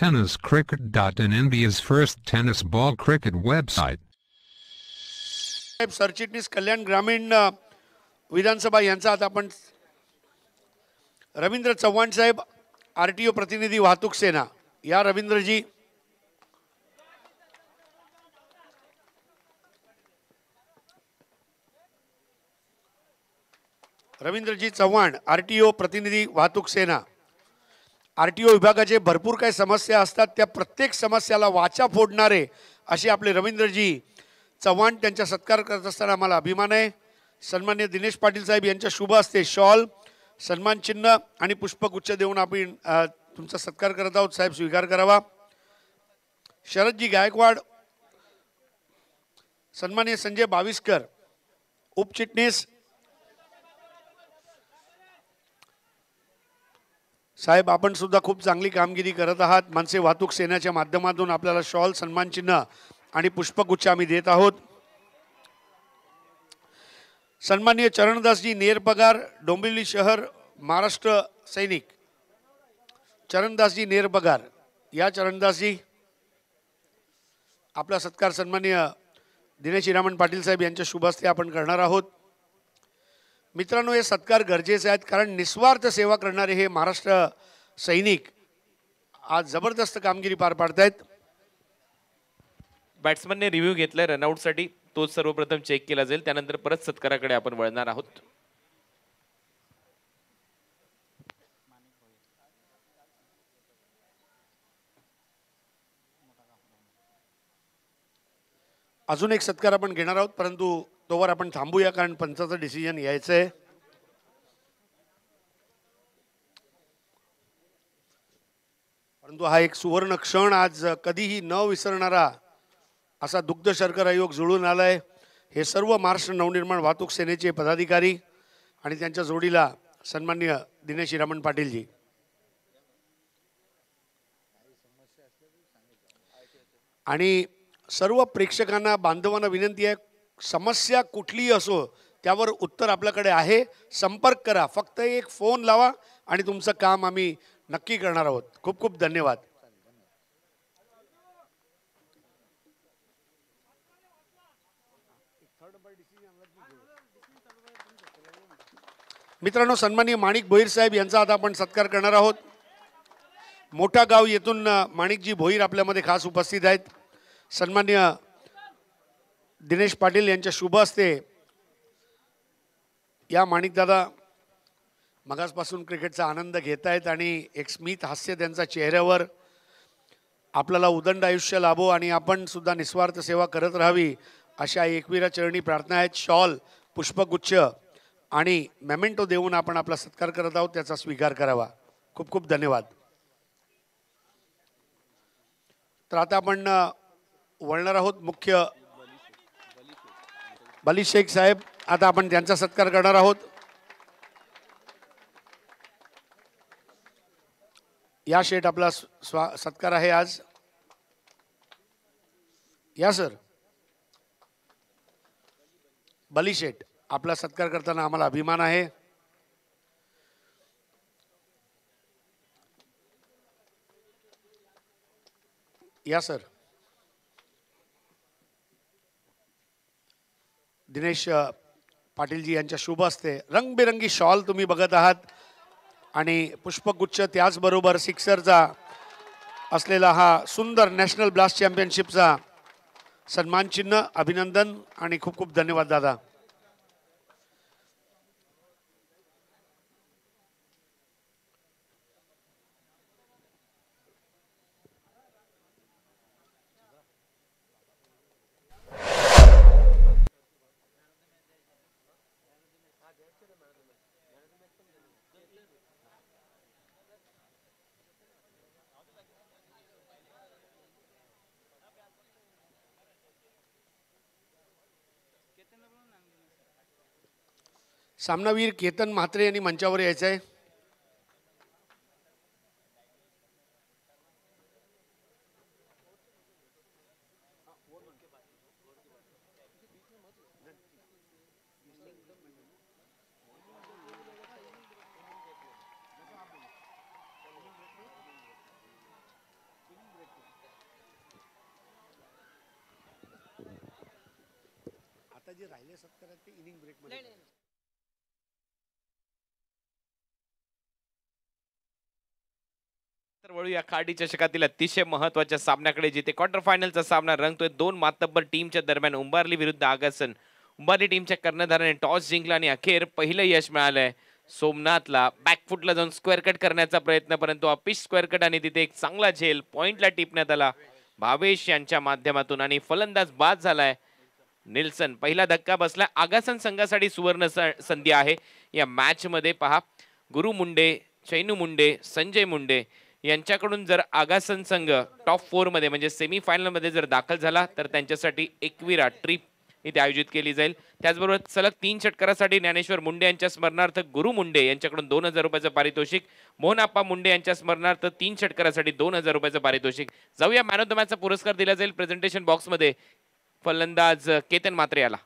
tennis cricket.in India's first tennis ball cricket website. सरचिटणीस कल्याण ग्रामीण विधानसभा यांचा आता आपण रवींद्र चव्हाण साहेब आर टी ओ प्रतिनिधी वाहतूक सेना या रवींद्रजी रवींद्रजी चव्हाण आर टी ओ प्रतिनिधी वाहतूक सेना आर टी ओ विभागाचे भरपूर काही समस्या असतात त्या प्रत्येक समस्याला वाचा फोडणारे असे आपले रवींद्रजी चव्हाण त्यांचा सत्कार करत असताना आम्हाला अभिमान आहे सन्मान्य दिनेश पाटील साहेब यांच्या शुभ असते शॉल सन्मान चिन्ह आणि पुष्पगुच्छ देऊन आपण तुमचा सत्कार करत आहोत साहेब स्वीकार करावा शरदजी गायकवाड सन्मान्य संजय बाविस्कर उपचिटणीस साहेब आपण सुद्धा खूप चांगली कामगिरी करत आहात मनसे वाहतूक सेनेच्या माध्यमातून आपल्याला शॉल सन्मानचिन्ह आणि पुष्पगुच्छ आम्ही देत आहोत सन्माननीय चरणदासजी नेरपगार डोंबिवली शहर महाराष्ट्र सैनिक चरणदासजी नेरपगार या चरणदासजी आपला सत्कार सन्माननीय दिनेश हिरामण पाटील साहेब यांच्या शुभ आपण करणार आहोत मित्रांनो हे सत्कार गरजेचे आहेत कारण निस्वार्थ सेवा करणारे हे महाराष्ट्र सैनिक आज जबरदस्त कामगिरी पार पाडत आहेत बॅट्समनने रिव्ह्यू घेतलाय रनआउटसाठी तोच सर्वप्रथम चेक केला जाईल त्यानंतर परत सत्काराकडे आपण वळणार आहोत अजून एक सत्कार आपण घेणार आहोत परंतु तोवर आपण थांबूया कारण पंचाचं डिसिजन यायचंय आहे परंतु हा एक सुवर्ण क्षण आज कधीही न विसरणारा असा दुग्ध आयोग जुळून आलाय हे सर्व महाराष्ट्र नवनिर्माण वाहतूक सेनेचे पदाधिकारी आणि त्यांच्या जोडीला सन्मान्य दिनेश रामन पाटीलजी आणि सर्व प्रेक्षकांना बांधवांना विनंती आहे समस्या कुठलीही असो त्यावर उत्तर आपल्याकडे आहे संपर्क करा फक्त एक फोन लावा आणि तुमचं काम आम्ही नक्की करणार आहोत खूप खूप धन्यवाद मित्रांनो सन्मान्य माणिक भोईर साहेब यांचा आता आपण सत्कार करणार आहोत मोठा गाव येथून माणिकजी भोईर आपल्यामध्ये खास उपस्थित आहेत सन्मान्य दिनेश पाटील यांच्या शुभ हस्ते या माणिकदादा मगासपासून क्रिकेटचा आनंद घेत आहेत आणि एक स्मित हास्य त्यांच्या चेहऱ्यावर आपल्याला उदंड आयुष्य लाभो आणि आपण सुद्धा निस्वार्थ सेवा करत राहावी अशा एकवीरा चरणी प्रार्थना आहेत शॉल पुष्पगुच्छ आणि मेमेंटो देऊन आपण आपला सत्कार करत आहोत त्याचा स्वीकार करावा खूप खूप धन्यवाद तर आता आपण वळणार आहोत मुख्य बली शेख साहेब आता आपण त्यांचा सत्कार करणार आहोत या शेठ आपला स्वा सत्कार आहे आज या सर बली शेठ आपला सत्कार करताना आम्हाला अभिमान आहे या सर दिनेश पाटीलजी यांच्या शुभ असते रंगबिरंगी शॉल तुम्ही बघत आहात आणि पुष्पगुच्छ त्याचबरोबर सिक्सरचा असलेला हा सुंदर नॅशनल ब्लास्ट चॅम्पियनशिपचा सन्मानचिन्ह अभिनंदन आणि खूप खूप धन्यवाद दादा सामनावीर केतन मात्रे यांनी मंचावर यायचं आहे आता जे राहिले सत्तर ते इनिंग ब्रेक मध्ये वळू या खाडी चषकातील अतिशय महत्वाच्या सामन्याकडे जिथे क्वार्टर फायनलचा सामना रंगतोय दोन मातब्बर टीमच्या दरम्यान उंबारली विरुद्ध आगासन उंबारली टीमच्या कर्णधाराने टॉस जिंकला आणि अखेर पहिलं यश मिळालंय सोमनाथला बॅकफुटला जाऊन स्क्वेअर कट करण्याचा प्रयत्न परंतु अपिश स्क्वेअर कट आणि तिथे एक चांगला झेल पॉइंटला टिपण्यात आला भावेश यांच्या माध्यमातून आणि फलंदाज बाद झालाय निल्सन पहिला धक्का बसला आगासन संघासाठी सुवर्ण संधी आहे या मॅच मध्ये पहा गुरु मुंडे चैनू मुंडे संजय मुंडे यांच्याकडून जर आगासन संघ टॉप फोरमध्ये म्हणजे सेमीफायनलमध्ये जर दाखल झाला तर त्यांच्यासाठी एकविरा ट्रीप इथे आयोजित केली जाईल त्याचबरोबर सलग तीन षटकारासाठी ज्ञानेश्वर मुंडे यांच्या स्मरणार्थ गुरु मुंडे यांच्याकडून दोन हजार रुपयाचं पारितोषिक आप्पा मुंडे यांच्या स्मरणार्थ तीन षटकारासाठी दोन हजार रुपयाचं पारितोषिक जाऊया मॅन ऑफ द मॅचचा पुरस्कार दिला जाईल प्रेझेंटेशन बॉक्समध्ये फलंदाज केतन मात्रे याला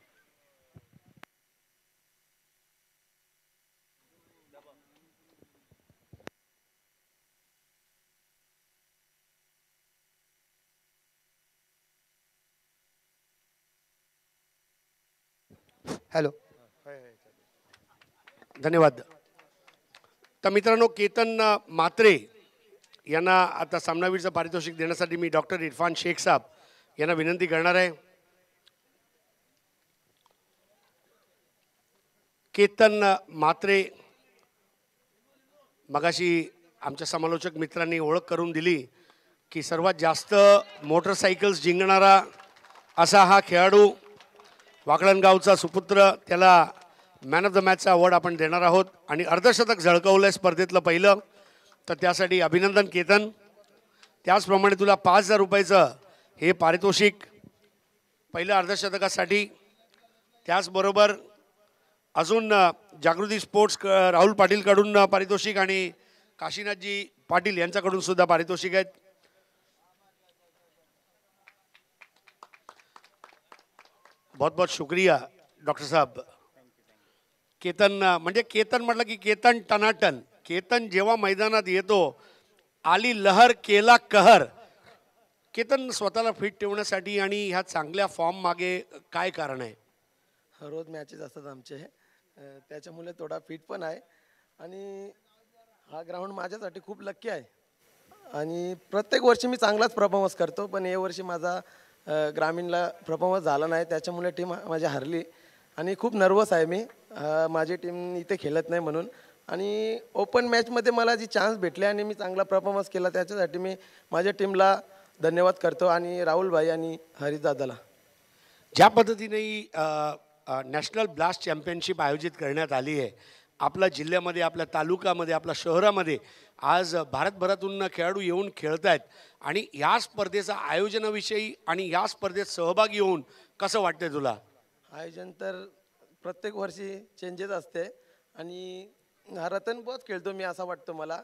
हॅलो धन्यवाद तर मित्रांनो केतन मात्रे यांना आता सामनावीरचं पारितोषिक देण्यासाठी मी डॉक्टर इरफान शेख साहेब यांना विनंती करणार आहे केतन मात्रे मगाशी आमच्या समालोचक मित्रांनी ओळख करून दिली की सर्वात जास्त मोटरसायकल्स जिंकणारा असा हा खेळाडू वाकडणगावचा सुपुत्र त्याला मॅन ऑफ द मॅचचा अवॉर्ड आपण देणार आहोत आणि अर्धशतक झळकवलं आहे स्पर्धेतलं पहिलं तर त्यासाठी अभिनंदन केतन त्याचप्रमाणे तुला पाच हजार रुपयाचं हे पारितोषिक पहिलं अर्धशतकासाठी त्याचबरोबर अजून जागृती स्पोर्ट्स क राहुल पाटीलकडून पारितोषिक आणि काशीनाथजी पाटील यांच्याकडून सुद्धा पारितोषिक आहेत बहुत बहुत शुक्रिया डॉक्टर साहब केतन म्हणजे केतन म्हटलं की केतन टनाटन केतन जेव्हा मैदानात येतो आली लहर केला कहर केतन स्वतःला फिट ठेवण्यासाठी आणि ह्या चांगल्या फॉर्म मागे काय कारण आहे रोज मॅचेस असतात आमचे त्याच्यामुळे थोडा फिट पण आहे आणि हा ग्राउंड माझ्यासाठी खूप लक्की आहे आणि प्रत्येक वर्षी मी चांगलाच परफॉर्मन्स करतो पण हे वर्षी माझा ग्रामीणला परफॉर्मन्स झाला नाही त्याच्यामुळे टीम माझी हरली आणि खूप नर्वस आहे मी माझी टीम इथे खेळत नाही म्हणून आणि ओपन मॅचमध्ये मला जी चान्स भेटले आणि मी चांगला परफॉर्मन्स केला त्याच्यासाठी मी माझ्या टीमला धन्यवाद करतो आणि राहुल भाई आणि हरिदादाला ज्या पद्धतीने नॅशनल ब्लास्ट चॅम्पियनशिप आयोजित करण्यात आली आहे आपल्या जिल्ह्यामध्ये आपल्या तालुकामध्ये आपल्या शहरामध्ये आज भारतभरातून खेळाडू येऊन खेळत आहेत आणि या स्पर्धेचा आयोजनाविषयी आणि या स्पर्धेत सहभागी होऊन कसं वाटतंय तुला आयोजन तर प्रत्येक वर्षी चेंजेस असते आणि रतनपोच खेळतो मी असा वाटतो मला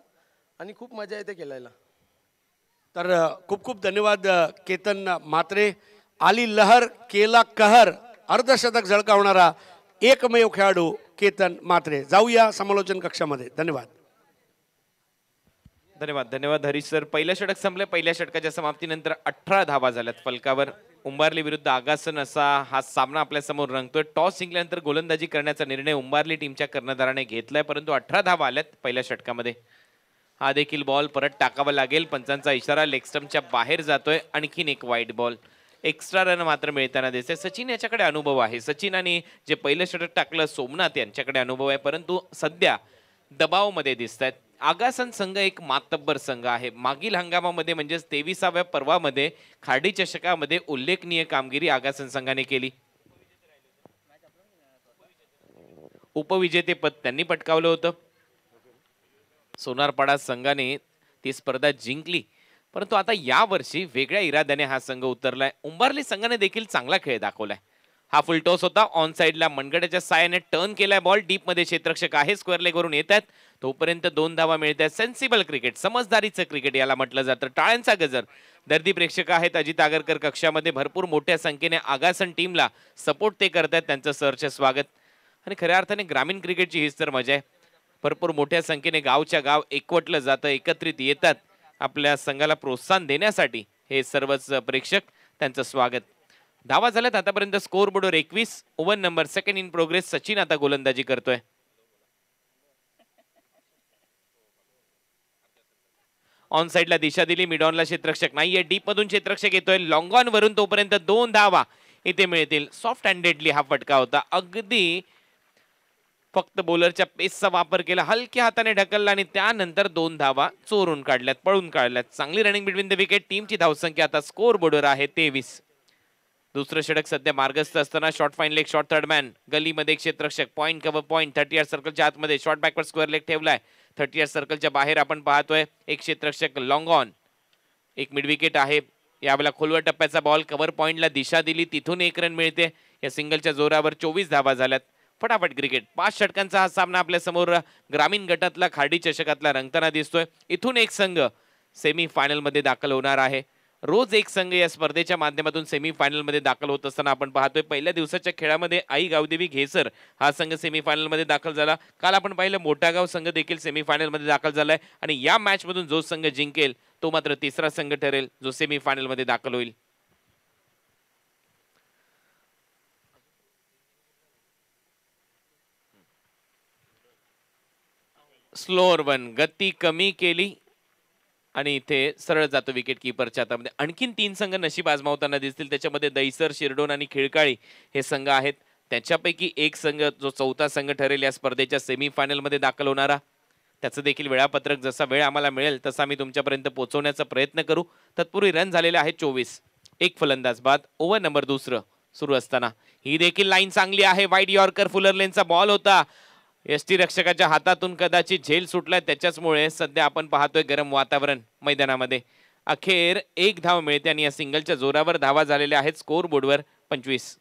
आणि खूप मजा येते खेळायला तर खूप खूप धन्यवाद केतन मात्रे आली लहर केला कहर अर्धशतक झळकावणारा एकमेव खेळाडू केतन मात्रे जाऊया समालोचन कक्षामध्ये धन्यवाद धन्यवाद धन्यवाद हरीश सर पहिला षटक संपले पहिल्या षटकाच्या समाप्तीनंतर अठरा धावा झाल्यात फलकावर उंबारली विरुद्ध आगासन असा हा सामना आपल्यासमोर रंगतोय टॉस जिंकल्यानंतर गोलंदाजी करण्याचा निर्णय उंबारली टीमच्या कर्णधाराने घेतलाय परंतु अठरा धावा आल्यात पहिल्या षटकामध्ये हा देखील बॉल परत टाकावा लागेल पंचांचा इशारा लेगस्टमच्या बाहेर जातोय आणखीन एक वाईट बॉल एक्स्ट्रा रन मात्र मिळताना दिसते सचिन याच्याकडे अनुभव आहे सचिन आणि जे पहिलं षटक टाकलं सोमनाथ यांच्याकडे अनुभव आहे परंतु सध्या दबावमध्ये दिसत आहेत आगासन संघ एक मातब्बर संघ आहे मागील हंगामामध्ये म्हणजेच तेविसाव्या पर्वामध्ये खाडी चषकामध्ये उल्लेखनीय कामगिरी आगासन संघाने केली उपविजेतेपद त्यांनी पटकावलं होतं सोनारपाडा संघाने ती स्पर्धा जिंकली परंतु आता यावर्षी वेगळ्या इराद्याने हा संघ उतरलाय उंबारली संघाने देखील चांगला खेळ दाखवलाय हा फुल टॉस होता ऑन साईडला मनगड्याच्या सायाने टर्न केलाय बॉल डीपमध्ये क्षेत्रक्षक आहे स्क्वेअर लेगवरून येत आहेत तोपर्यंत दोन धावा मिळतात सेन्सिबल क्रिकेट समजदारीचं क्रिकेट याला म्हटलं जातं टाळ्यांचा गजर दर्दी प्रेक्षक आहेत अजित आगरकर कक्षामध्ये भरपूर मोठ्या संख्येने आगासन टीमला सपोर्ट ते करतायत त्यांचं सरचं स्वागत आणि खऱ्या अर्थाने ग्रामीण क्रिकेटची हीच तर मजा आहे भरपूर मोठ्या संख्येने गावच्या गाव एकवटलं जातं एकत्रित येतात आपल्या संघाला प्रोत्साहन देण्यासाठी हे सर्वच प्रेक्षक त्यांचं स्वागत धावा झाल्यात आतापर्यंत स्कोर बोर्डवर एकवीस over number second in progress Sachin आता गोलंदाजी करतोय ऑन साईडला दिशा दिली मिड ऑनला क्षेत्रक्षक नाहीये डीप मधून क्षेत्रक्षक येतोय लॉंग ऑन वरून तोपर्यंत दोन धावा इथे मिळतील सॉफ्ट हँडेडली हा फटका होता अगदी फक्त बॉलरच्या पेसचा वापर केला हलक्या हाताने ढकलला आणि त्यानंतर दोन धावा चोरून काढल्यात पळून काढल्यात चांगली रनिंग बिटवीन द विकेट टीमची धावसंख्या आता स्कोर बोर्डवर आहे तेवीस दुसरं षटक सध्या मार्गस्थ असताना short fine leg short third man गल्लीमध्ये क्षेत्रक्षक point cover point thirty yard सर्कलच्या आतमध्ये शॉर्ट बॅकवर स्क्वेअर लेग ठेवलाय थर्टी आर सर्कलच्या बाहेर आपण पाहतोय एक क्षेत्रक्षक लॉंग ऑन एक मिडविकेट आहे यावेळेला खोलवर टप्प्याचा बॉल कव्हर पॉईंटला दिशा दिली तिथून एक रन मिळते या सिंगलच्या जोरावर चोवीस धावा झाल्यात फटाफट क्रिकेट पाच षटकांचा हा सामना आपल्या समोर ग्रामीण गटातला खाडी चषकातला रंगताना दिसतोय इथून एक संघ सेमी फायनलमध्ये दाखल होणार आहे रोज एक संघ या स्पर्धेच्या माध्यमातून सेमीफायनलमध्ये दाखल होत असताना आपण पाहतोय पहिल्या दिवसाच्या खेळामध्ये आई गावदेवी घेसर हा संघ सेमीफायनलमध्ये दाखल झाला काल आपण पाहिलं मोठागाव संघ देखील सेमीफायनलमध्ये दाखल झालाय आणि या मॅचमधून जो संघ जिंकेल तो मात्र तिसरा संघ ठरेल जो सेमीफायनलमध्ये दाखल होईल स्लोअर वन गती कमी केली आणि इथे सरळ जातो विकेट किपरच्या हातामध्ये आणखीन तीन संघ नशीब आजमावताना दिसतील त्याच्यामध्ये दैसर शिरडोन आणि खिळकाळी हे संघ आहेत त्याच्यापैकी एक संघ जो चौथा संघ ठरेल या स्पर्धेच्या सेमीफायनलमध्ये दाखल होणारा त्याचं देखील वेळापत्रक जसा वेळ आम्हाला मिळेल तसा आम्ही तुमच्यापर्यंत पोहोचवण्याचा प्रयत्न करू तत्पूर्वी रन झालेले आहे चोवीस एक फलंदाज बाद ओव्हर नंबर दुसरं सुरू असताना ही देखील लाईन चांगली आहे वाईट यॉर्कर फुलर लेनचा बॉल होता एस टी रक्षकाच्या हातातून कदाचित झेल सुटलाय त्याच्याचमुळे सध्या आपण पाहतोय गरम वातावरण मैदानामध्ये अखेर एक धाव मिळते आणि या सिंगलच्या जोरावर धावा झालेल्या आहेत स्कोर बोर्डवर पंचवीस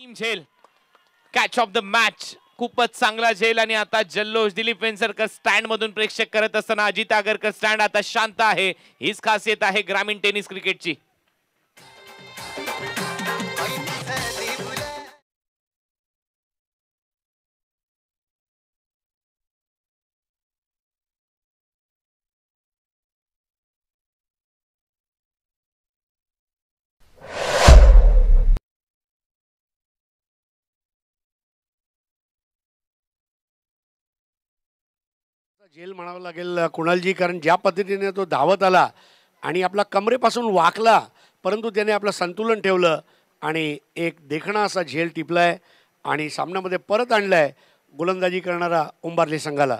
टीम झेल कॅच ऑफ द मॅच खूपच चांगला झेल आणि आता जल्लोष दिलीप वेंसरकर स्टँड मधून प्रेक्षक करत असताना अजित आगरकर स्टँड आता शांत आहे हीच खासियत आहे ग्रामीण टेनिस क्रिकेटची जेल म्हणावं लागेल कुणालजी कारण ज्या पद्धतीने तो धावत आला आणि आपला कमरेपासून वाकला परंतु त्याने आपलं संतुलन ठेवलं आणि एक देखणा असा झेल टिपला आणि सामन्यामध्ये परत आणला गोलंदाजी करणारा ओंबारली संघाला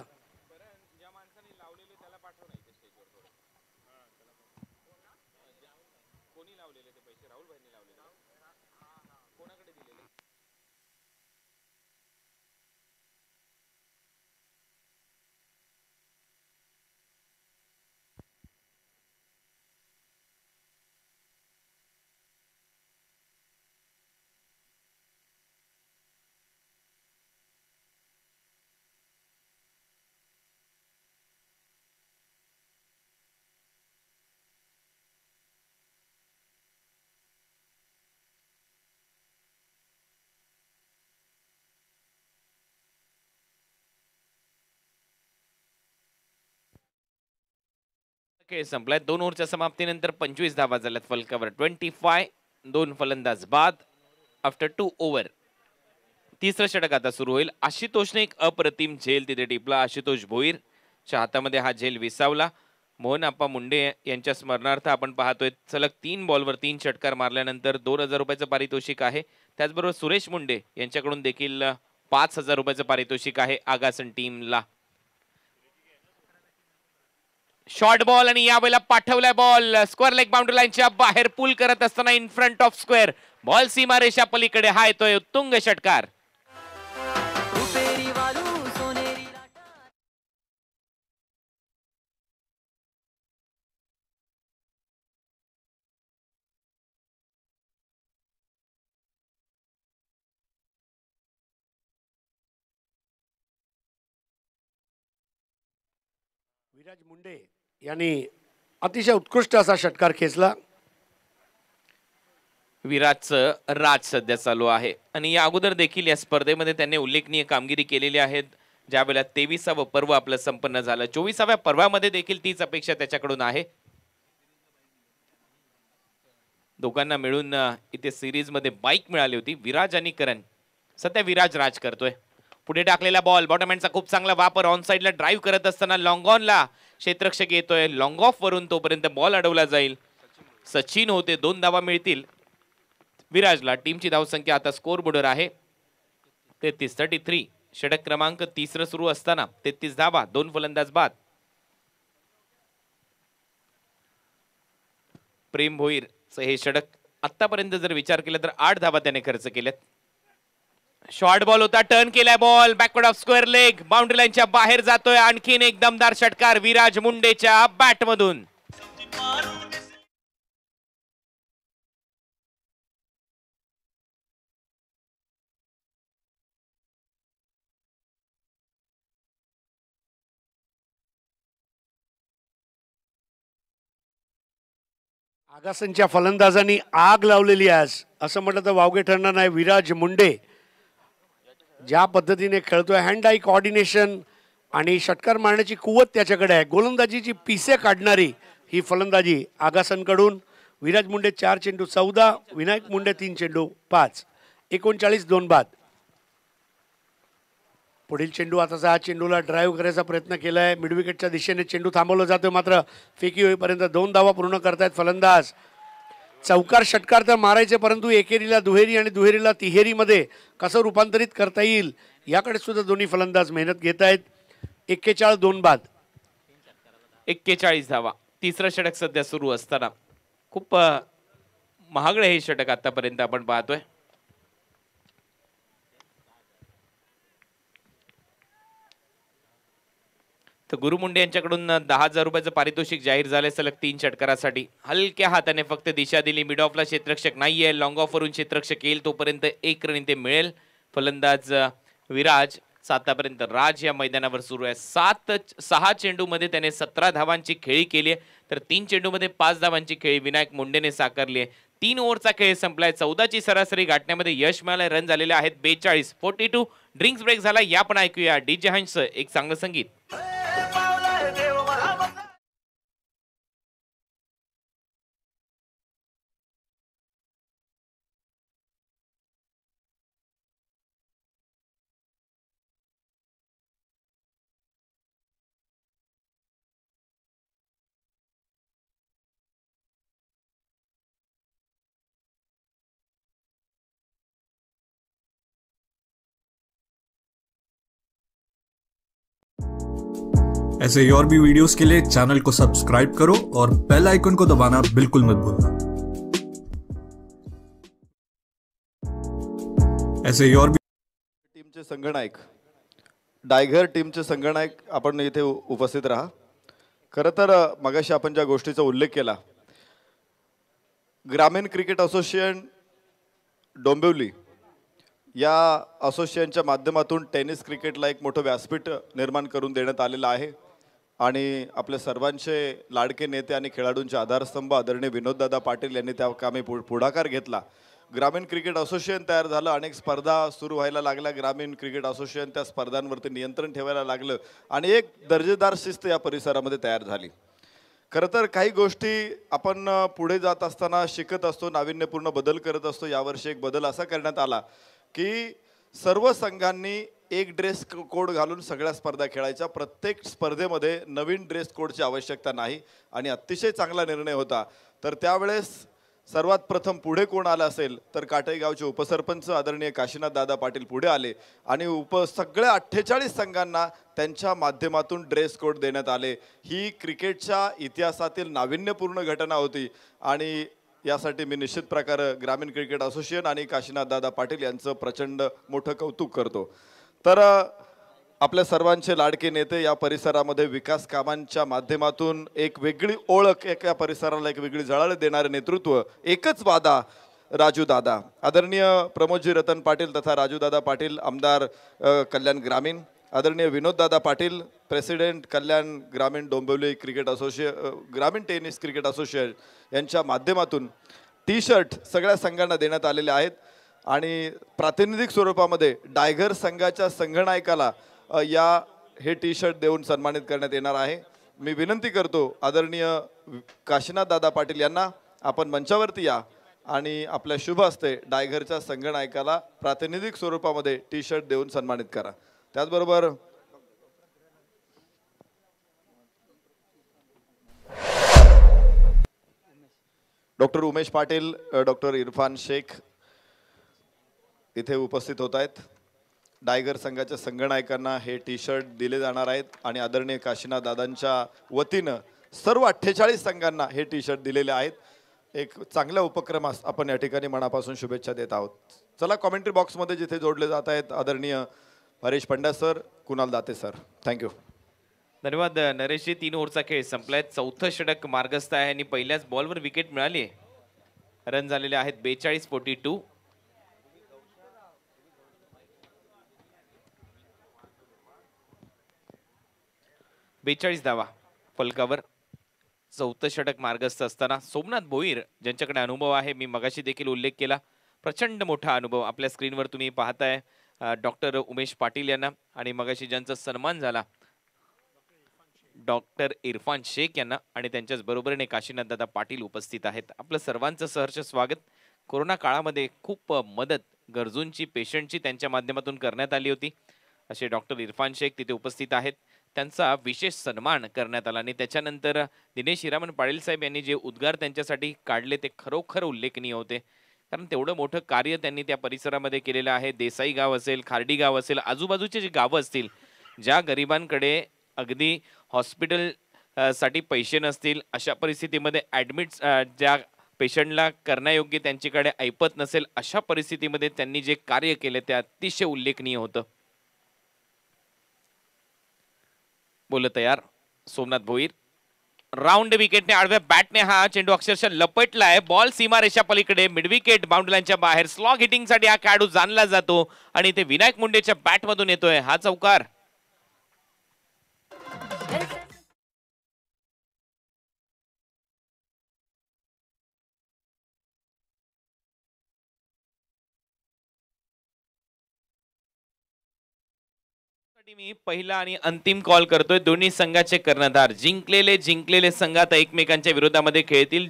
खेळ संपलाय दोन ओव्हरच्या समाप्तीनंतर पंचवीस धावा झाल्यात फलकावर ट्वेंटी फाय दोन फलंदाज बाद आफ्टर टू ओव्हर तिसरं षटक आता सुरू होईल आशितोषने एक अप्रतिम झेल तिथे टिपला आशुतोष भोईर च्या हातामध्ये हा झेल विसावला मोहन आप्पा मुंडे यांच्या स्मरणार्थ आपण पाहतोय सलग तीन बॉलवर तीन षटकार मारल्यानंतर दोन हजार रुपयाचं पारितोषिक आहे त्याचबरोबर सुरेश मुंडे यांच्याकडून देखील पाच हजार रुपयाचं पारितोषिक आहे आगासन टीमला शॉर्ट बॉल आणि यावेळेला पाठवलाय बॉल स्क्वेअर लेग बाउंड्री लाईनच्या बाहेर पूल करत असताना in front of square ball सीमा रेषा पलीकडे हा येतोय उत्तुंग षटकार मुंडे यांनी अतिशय उत्कृष्ट असा षटकार खेचला विराटचं राज सध्या चालू आहे आणि या अगोदर देखील या स्पर्धेमध्ये त्यांनी उल्लेखनीय कामगिरी केलेली आहे ज्यावेळेला तेविसावं पर्व आपलं संपन्न झालं चोवीसाव्या पर्वामध्ये देखील तीच अपेक्षा त्याच्याकडून आहे दोघांना मिळून इथे सिरीजमध्ये बाईक मिळाली होती विराज आणि करण सध्या विराज राज करतोय पुढे टाकलेला बॉल बॉटमॅनचा खूप चांगला वापर ऑन साईडला ड्राईव्ह करत असताना ऑनला क्षेत्रक्षक येतोय लॉंग ऑफ वरून तोपर्यंत बॉल अडवला जाईल सचिन होते दोन धावा मिळतील विराजला टीमची धावसंख्या आता स्कोर बोर्डवर आहे तेहतीस थर्टी थ्री षटक क्रमांक तिसरं सुरू असताना तेहतीस धावा दोन फलंदाज बाद प्रेम भोईरचं हे षटक आत्तापर्यंत जर विचार केला तर आठ धावा त्याने खर्च केल्यात शॉर्ट बॉल होता टर्न केलाय ball backward of square leg boundary लाईनच्या बाहेर जातोय आणखीन एक दमदार षटकार विराज मुंडेच्या बॅटमधून आगासनच्या फलंदाजांनी आग लावलेली आज असं म्हटलं तर वावगे ठरणार नाही विराज मुंडे ज्या पद्धतीने खेळतोय हँड आय कॉर्डिनेशन आणि षटकार मारण्याची कुवत त्याच्याकडे आहे गोलंदाजीची पिसे काढणारी ही फलंदाजी आगासनकडून विराज मुंडे चार चेंडू चौदा विनायक मुंडे तीन चेंडू पाच एकोणचाळीस दोन बाद पुढील चेंडू आता सहा चेंडूला ड्राईव्ह करायचा प्रयत्न केला आहे मिडविकेटच्या दिशेने चेंडू थांबवला जातो मात्र फेकी होईपर्यंत दोन धावा पूर्ण करतायत फलंदाज चौकार षटकार तर मारायचे परंतु एकेरीला दुहेरी आणि दुहेरीला तिहेरीमध्ये कसं रूपांतरित करता येईल याकडे सुद्धा दोन्ही फलंदाज मेहनत घेत आहेत एक्केचाळीस दोन बाद एक्केचाळीस धावा तिसरा षटक सध्या सुरू असताना खूप महागडे हे षटक आतापर्यंत आपण पाहतोय तर गुरु मुंडे यांच्याकडून दहा हजार रुपयाचं पारितोषिक जाहीर झालंय सलग तीन षटकारासाठी हलक्या हाताने फक्त दिशा दिली मिड ऑफला क्षेत्रक्षक नाही आहे लॉंग ऑफवरून क्षेत्रक्षक येईल तोपर्यंत एक रन इथे मिळेल फलंदाज विराज सातापर्यंत राज या मैदानावर सुरू आहे सात सहा चेंडूमध्ये त्याने सतरा धावांची खेळी केली आहे तर तीन चेंडूमध्ये पाच धावांची खेळी विनायक मुंडेने साकारली आहे तीन ओव्हरचा खेळ संपलाय चौदाची सरासरी गाठण्यामध्ये यश मिळाले रन झालेले आहेत बेचाळीस फोर्टी टू ड्रिंक्स ब्रेक झाला या पण ऐकूया डीजे हंस एक चांगलं संगीत ऐसे और भी वीडियोस के लिए चैनल को सब्सक्राइब करो और बेल आइकन को दबाना बिल्कुल मत भूलना ऐसे और भी टीमचे संगणायक डायघर टीमचे संगणायक आपण इथे उपस्थित रहा खरं तर मगाशी आपण ज्या गोष्टीचा उल्लेख केला ग्रामीण क्रिकेट असोसिएशन डोंबिवली या असोसिएशनच्या माध्यमातून टेनिस क्रिकेटला एक मोठं व्यासपीठ निर्माण करून देण्यात आलेलं आहे आणि आपल्या सर्वांचे लाडके नेते आणि खेळाडूंचे आधारस्तंभ आदरणीय विनोददादा पाटील यांनी त्या कामी पु पुढाकार घेतला ग्रामीण क्रिकेट असोसिएशन तयार झालं अनेक स्पर्धा सुरू व्हायला लागल्या ग्रामीण क्रिकेट असोसिएशन त्या स्पर्धांवरती नियंत्रण ठेवायला लागलं आणि एक दर्जेदार शिस्त या परिसरामध्ये तयार झाली खरं तर काही गोष्टी आपण पुढे जात असताना शिकत असतो नाविन्यपूर्ण बदल करत असतो यावर्षी एक बदल असा करण्यात आला की सर्व संघांनी एक ड्रेस कोड घालून सगळ्या स्पर्धा खेळायच्या प्रत्येक स्पर्धेमध्ये नवीन ड्रेस कोडची आवश्यकता नाही आणि अतिशय चांगला निर्णय होता तर त्यावेळेस सर्वात प्रथम पुढे कोण आलं असेल तर काटेगावचे उपसरपंच आदरणीय काशीनाथ दादा पाटील पुढे आले आणि उप सगळ्या अठ्ठेचाळीस संघांना त्यांच्या माध्यमातून ड्रेस कोड देण्यात आले ही क्रिकेटच्या इतिहासातील नाविन्यपूर्ण घटना होती आणि यासाठी मी निश्चित प्रकारे ग्रामीण क्रिकेट असोसिएशन आणि काशीनाथ दादा पाटील यांचं प्रचंड मोठं कौतुक करतो तर आपल्या सर्वांचे लाडके नेते या परिसरामध्ये विकास कामांच्या माध्यमातून एक वेगळी ओळख एका परिसराला एक वेगळी झळाळी देणारे नेतृत्व एकच वादा राजू दादा आदरणीय प्रमोदजी रतन पाटील तथा राजूदादा पाटील आमदार कल्याण ग्रामीण आदरणीय विनोददादा पाटील प्रेसिडेंट कल्याण ग्रामीण डोंबिवली क्रिकेट असोसिए ग्रामीण टेनिस क्रिकेट असोसिएशन यांच्या माध्यमातून टी शर्ट सगळ्या संघांना देण्यात आलेले आहेत आणि प्रातिनिधिक स्वरूपामध्ये डायघर संघाच्या संघनायकाला या हे टी शर्ट देऊन सन्मानित करण्यात येणार आहे मी विनंती करतो आदरणीय काशीनाथ दादा पाटील यांना आपण मंचावरती या आणि आपल्या शुभ असते डायघरच्या संघनायकाला प्रातिनिधिक स्वरूपामध्ये टी शर्ट देऊन सन्मानित करा त्याचबरोबर डॉक्टर उमेश पाटील डॉक्टर इरफान शेख इथे उपस्थित होत आहेत डायगर संघाच्या संघनायकांना हे टी शर्ट दिले जाणार आहेत आणि आदरणीय काशीनाथ दादांच्या वतीनं सर्व अठ्ठेचाळीस संघांना हे टी शर्ट दिलेले आहेत एक चांगला उपक्रम आपण या ठिकाणी मनापासून शुभेच्छा देत आहोत चला कॉमेंट्री बॉक्समध्ये जिथे जोडले जात आहेत आदरणीय Haresh Pandya sir Kunal Date sir thank you धन्यवाद नरेशजी तीन ओव्हरचा खेळ संपलाय चौथं षटक मार्गस्थ आहे आणि पहिल्याच बॉलवर विकेट मिळाली रन झालेले आहेत बेचाळीस फोर्टी टू बेचाळीस धावा फलकावर चौथं षटक मार्गस्थ असताना सोमनाथ भोईर ज्यांच्याकडे अनुभव आहे मी मगाशी देखील उल्लेख केला प्रचंड मोठा अनुभव आपल्या स्क्रीनवर तुम्ही पाहताय डॉक्टर उमेश पाटील यांना आणि मगाशी ज्यांचा सन्मान झाला डॉक्टर इरफान शेख यांना आणि त्यांच्याच बरोबरीने काशीनाथ दादा पाटील उपस्थित आहेत आपलं सर्वांचं सहर्ष स्वागत कोरोना काळामध्ये खूप मदत गरजूंची पेशंटची त्यांच्या माध्यमातून करण्यात आली होती असे डॉक्टर इरफान शेख तिथे उपस्थित आहेत त्यांचा विशेष सन्मान करण्यात आला आणि त्याच्यानंतर दिनेश हिरामन पाटील साहेब यांनी जे उद्गार त्यांच्यासाठी काढले ते खरोखर उल्लेखनीय होते कारण तेवढं मोठं कार्य त्यांनी त्या परिसरामध्ये केलेलं आहे देसाई गाव असेल खार्डी गाव असेल आजूबाजूचे जे गावं असतील ज्या गरिबांकडे अगदी हॉस्पिटल साठी पैसे नसतील अशा परिस्थितीमध्ये ॲडमिट ज्या पेशंटला करण्यायोग्य त्यांच्याकडे ऐपत नसेल अशा परिस्थितीमध्ये त्यांनी जे कार्य केले ते अतिशय उल्लेखनीय होतं बोलत तयार सोमनाथ भोईर राऊंड विकेटने आडव्या बॅटने हा चेंडू अक्षरशः लपटलाय बॉल सीमारेषा पलीकडे मिडविकेट बाउंड्रीलाईनच्या बाहेर स्लॉग हिटिंगसाठी हा खेळाडू जाणला जातो आणि ते विनायक मुंडेच्या बॅटमधून येतोय हा चौकार मी पहिला आणि अंतिम कॉल करतोय दोन्ही संघाचे कर्णधार जिंकलेले जिंकलेले संघ आता एकमेकांच्या विरोधामध्ये खेळतील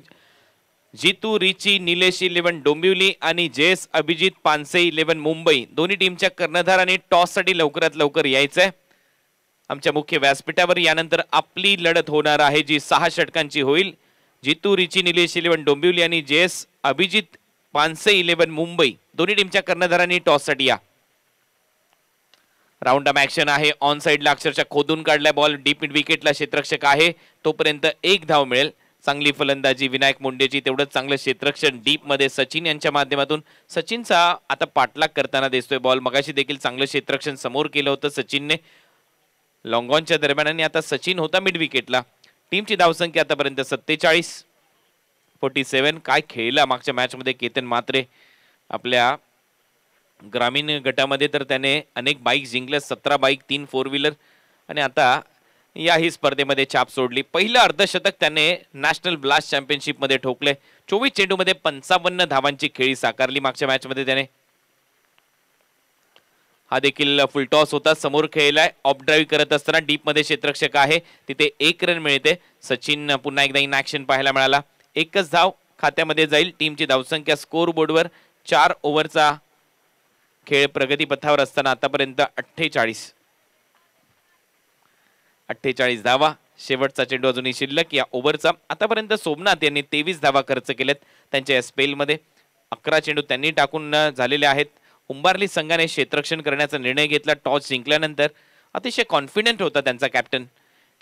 जितू रिची निलेश इलेव्हन डोंबिवली आणि जेस अभिजित पानसे इलेव्हन मुंबई दोन्ही टीमच्या कर्णधारांनी टॉससाठी लवकरात लवकर यायचंय आमच्या मुख्य व्यासपीठावर यानंतर आपली लढत होणार आहे जी सहा षटकांची होईल जितू रिची निलेश इलेव्हन डोंबिवली आणि जेस अभिजित पानसे इलेव्हन मुंबई दोन्ही टीमच्या कर्णधारांनी टॉससाठी या राऊंड ऍक्शन आहे ऑन साईडला अक्षरशः खोदून काढलाय बॉल डीप मिड विकेटला क्षेत्रक्षक आहे तोपर्यंत एक धाव मिळेल चांगली फलंदाजी विनायक मुंडेची तेवढंच चांगलं क्षेत्रक्षण डीपमध्ये सचिन यांच्या माध्यमातून सचिनचा आता पाठलाग करताना दिसतोय बॉल मगाशी देखील चांगलं क्षेत्रक्षण समोर केलं होतं सचिनने लॉंगॉनच्या दरम्यान आणि आता सचिन होता मिड विकेटला टीमची धावसंख्या आतापर्यंत सत्तेचाळीस फोर्टी सेवन काय खेळला मागच्या मॅचमध्ये केतन मात्रे आपल्या ग्रामीण गटामध्ये तर त्याने अनेक बाईक जिंकल्या सतरा बाईक तीन फोर व्हीलर आणि आता याही स्पर्धेमध्ये छाप सोडली पहिलं अर्धशतक त्याने नॅशनल ब्लास्ट चॅम्पियनशिपमध्ये ठोकले चोवीस चेंडूमध्ये पंचावन्न धावांची खेळी साकारली मागच्या मॅचमध्ये त्याने हा देखील फुलटॉस होता समोर खेळलाय ऑफ ड्राईव्ह करत असताना डीपमध्ये क्षेत्रक्षक आहे तिथे एक रन मिळते सचिन पुन्हा एकदा इन ॲक्शन पाहायला मिळाला एकच धाव खात्यामध्ये जाईल टीमची धावसंख्या स्कोर बोर्डवर चार ओव्हरचा खेळ प्रगतीपथावर असताना आतापर्यंत अठ्ठेचाळीस अठ्ठेचाळीस धावा शेवटचा चेंडू अजूनही शिल्लक या ओव्हरचा आतापर्यंत सोमनाथ यांनी तेवीस धावा खर्च केल्यात त्यांच्या या स्पेलमध्ये अकरा चेंडू त्यांनी टाकून झालेले आहेत उंबारली संघाने क्षेत्ररक्षण करण्याचा निर्णय घेतला टॉस जिंकल्यानंतर अतिशय कॉन्फिडंट होता त्यांचा कॅप्टन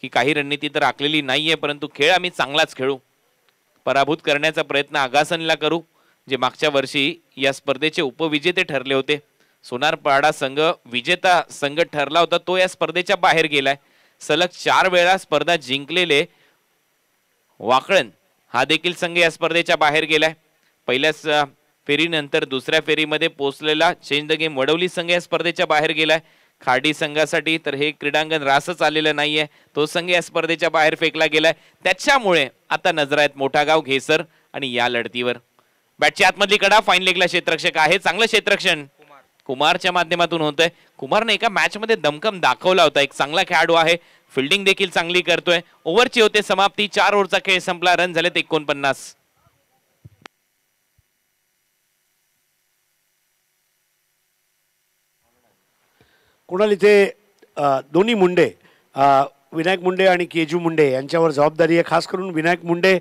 की काही रणनीती तर आखलेली नाही आहे परंतु खेळ आम्ही चांगलाच खेळू पराभूत करण्याचा प्रयत्न आगासनला करू जे मागच्या वर्षी या स्पर्धेचे उपविजेते ठरले होते सोनारपाडा संघ विजेता संघ ठरला होता तो या स्पर्धेच्या बाहेर गेलाय सलग चार वेळा स्पर्धा जिंकलेले वाकळण हा देखील संघ या स्पर्धेच्या बाहेर गेलाय पहिल्याच फेरीनंतर दुसऱ्या फेरीमध्ये पोचलेला चेंज द गेम वडवली संघ या स्पर्धेच्या बाहेर गेलाय खाडी संघासाठी तर हे क्रीडांगण रासच आलेलं नाहीये तो संघ या स्पर्धेच्या बाहेर फेकला गेलाय त्याच्यामुळे आता नजर आहेत मोठा गाव घेसर आणि या लढतीवर बॅटची आतमधली कडा फाईन लेगला क्षेत्रक्षक आहे चांगलं क्षेत्रक्षण कुमारच्या माध्यमातून होतोय कुमारने एका मॅचमध्ये दमकम दाखवला होता एक चांगला खेळाडू आहे फिल्डिंग देखील चांगली करतोय ओव्हरची होते समाप्ती चार ओव्हरचा खेळ संपला रन झालेत एकोणपन्नास कुणाल इथे दोन्ही मुंडे विनायक मुंडे आणि केजू मुंडे यांच्यावर जबाबदारी आहे खास करून विनायक मुंडे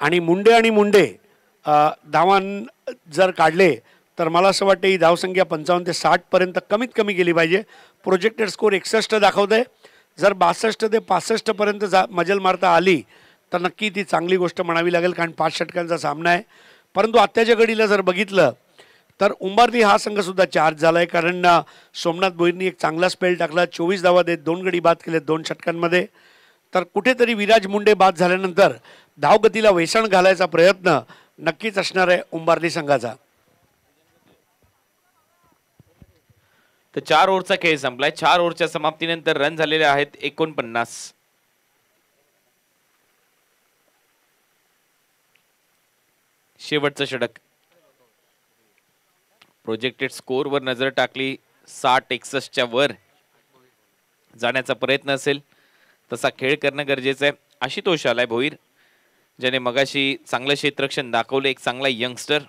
आणि मुंडे आणि मुंडे धावान जर काढले तर मला असं वाटतं ही धावसंख्या पंचावन्न ते साठपर्यंत कमीत कमी गेली पाहिजे प्रोजेक्टेड स्कोर एकसष्ट दाखवत आहे जर बासष्ट ते पासष्टपर्यंत जा मजल मारता आली तर नक्की ती चांगली गोष्ट म्हणावी लागेल कारण पाच षटकांचा सामना आहे परंतु आत्ताच्या घडीला जर बघितलं तर उंबारदी हा संघसुद्धा चार्ज झाला आहे कारण सोमनाथ भोईरनी एक चांगला स्पेल टाकला चोवीस धावा देत दोन गडी बाद केले दोन षटकांमध्ये तर कुठेतरी विराज मुंडे बाद झाल्यानंतर धावगतीला वेसण घालायचा प्रयत्न नक्कीच असणार आहे उंबारली संघाचा तर चार ओव्हरचा खेळ संपलाय चार ओव्हरच्या समाप्तीनंतर रन झालेले आहेत एकोणपन्नास शेवटचं षटक प्रोजेक्टेड वर नजर टाकली साठ एकसष्टच्या वर जाण्याचा प्रयत्न असेल तसा खेळ करणं गरजेचं आहे आशितोष आलाय भोईर ज्याने मगाशी चांगलं क्षेत्रक्षण दाखवलं एक चांगला यंगस्टर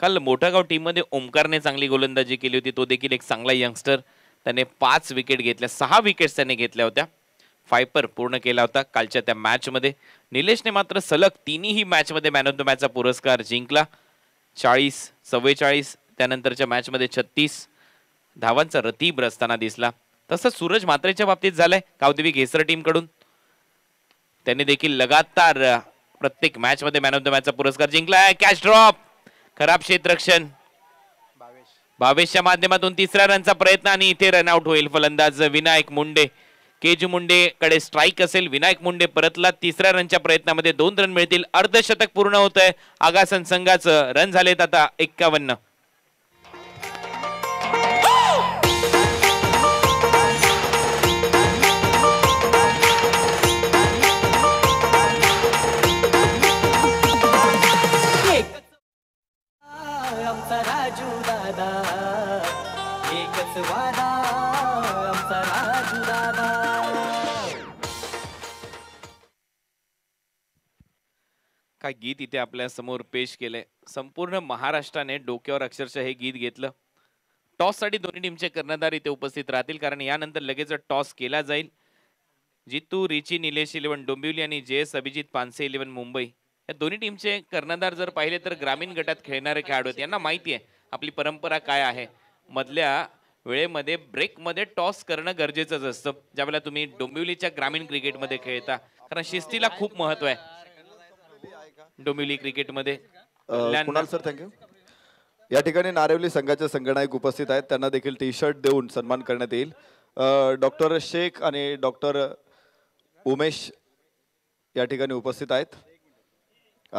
काल मोठागाव टीममध्ये ओमकारने चांगली गोलंदाजी केली होती तो देखील एक चांगला यंगस्टर त्याने पाच विकेट घेतल्या सहा विकेट्स त्याने घेतल्या होत्या फायपर पूर्ण केला होता कालच्या त्या मॅचमध्ये निलेशने मात्र सलग मॅच मॅचमध्ये मॅन ऑफ द मॅचचा पुरस्कार जिंकला चाळीस चव्वेचाळीस त्यानंतरच्या मॅचमध्ये छत्तीस धावांचा रतीब रचताना दिसला तसंच सूरज मात्रेच्या बाबतीत झालंय कावदेवी घेसर टीमकडून त्याने देखील लगातार प्रत्येक मॅचमध्ये मॅन ऑफ द मॅचचा पुरस्कार जिंकलाय कॅश ड्रॉप खराब क्षेत्रक्षण भावेशच्या माध्यमातून तिसऱ्या रनचा प्रयत्न आणि इथे रनआउट होईल फलंदाज विनायक मुंडे केज मुंडे कडे स्ट्राईक असेल विनायक मुंडे परतला तिसऱ्या रनच्या प्रयत्नामध्ये दोन रन मिळतील अर्धशतक पूर्ण होत आहे आगासन संघाचं रन झालेत आता एक्कावन्न काय गीत इथे आपल्या समोर पेश केलंय संपूर्ण महाराष्ट्राने डोक्यावर अक्षरशः हे गीत घेतलं टॉस साठी दोन्ही टीमचे कर्णधार इथे उपस्थित राहतील कारण यानंतर लगेच टॉस केला जाईल जितू रिची निलेश इलेव्हन डोंबिवली आणि J S Abhijit Panse eleven Mumbai या दोन्ही टीमचे कर्णधार जर पाहिले तर ग्रामीण गटात खेळणारे खेळाडू आहेत यांना माहिती आहे आपली परंपरा काय आहे मधल्या वेळेमध्ये ब्रेकमध्ये टॉस करणं गरजेचंच असतं ज्यावेळेला तुम्ही डोंबिवलीच्या ग्रामीण क्रिकेटमध्ये खेळता कारण शिस्तीला खूप महत्व आहे डोंबिवली क्रिकेटमध्ये सर थँक्यू या ठिकाणी नारेवली संघाचे संघनायक उपस्थित आहेत त्यांना देखील टी शर्ट देऊन सन्मान करण्यात येईल डॉक्टर शेख आणि डॉक्टर उमेश या ठिकाणी उपस्थित आहेत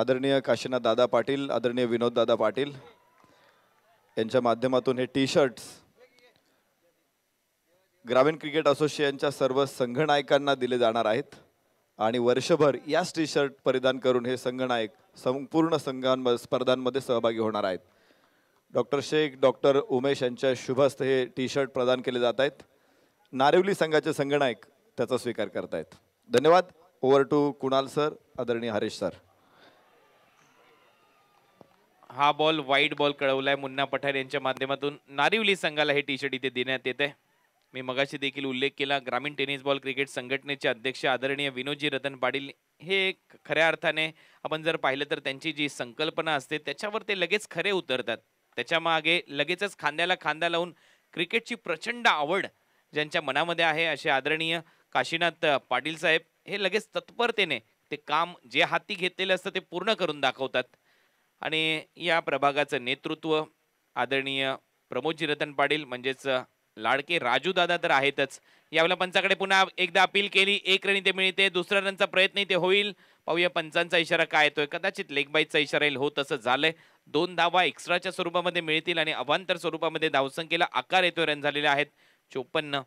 आदरणीय काशीनाथ दादा पाटील आदरणीय विनोद दादा पाटील यांच्या माध्यमातून हे टी शर्ट्स ग्रामीण क्रिकेट असोसिएशनच्या सर्व संघनायकांना दिले जाणार आहेत आणि वर्षभर याच टी शर्ट परिधान करून हे संघनायक संपूर्ण संघां स्पर्धांमध्ये सहभागी होणार आहेत डॉक्टर शेख डॉक्टर उमेश यांच्या शुभस्त हे टी शर्ट प्रदान केले जात आहेत नारिवली संघाचे संघनायक त्याचा स्वीकार करतायत धन्यवाद ओव्हर टू कुणाल सर आदरणीय हरीश सर हा बॉल वाईट बॉल कळवलाय मुन्ना पठार यांच्या माध्यमातून नारिवली संघाला हे टी शर्ट इथे देण्यात येते मी मगाशी देखील उल्लेख केला ग्रामीण टेनिस बॉल क्रिकेट संघटनेचे अध्यक्ष आदरणीय विनोदजी रतन पाटील हे खऱ्या अर्थाने आपण जर पाहिलं तर त्यांची जी संकल्पना असते त्याच्यावर ते लगेच खरे उतरतात त्याच्या मागे लगेचच खांद्याला खांदा लावून क्रिकेटची प्रचंड आवड ज्यांच्या मनामध्ये आहे असे आदरणीय काशीनाथ पाटील साहेब हे लगेच तत्परतेने ते काम जे हाती घेतलेलं असतं ते पूर्ण करून दाखवतात आणि या प्रभागाचं नेतृत्व आदरणीय प्रमोदजी रतन पाटील म्हणजेच लाडके राजू दादा तर आहेतच यावेळेला पंचाकडे पुन्हा एकदा अपील केली एक रन इथे मिळते दुसऱ्या रनचा प्रयत्न इथे होईल पाहूया पंचांचा इशारा काय येतोय कदाचित बाईचा इशारा येईल हो तसं झालंय दोन धावा एक्स्ट्राच्या स्वरूपामध्ये मिळतील आणि अवांतर स्वरूपामध्ये धावसंख्येला आकार येतोय रन झालेले आहेत चोपन्न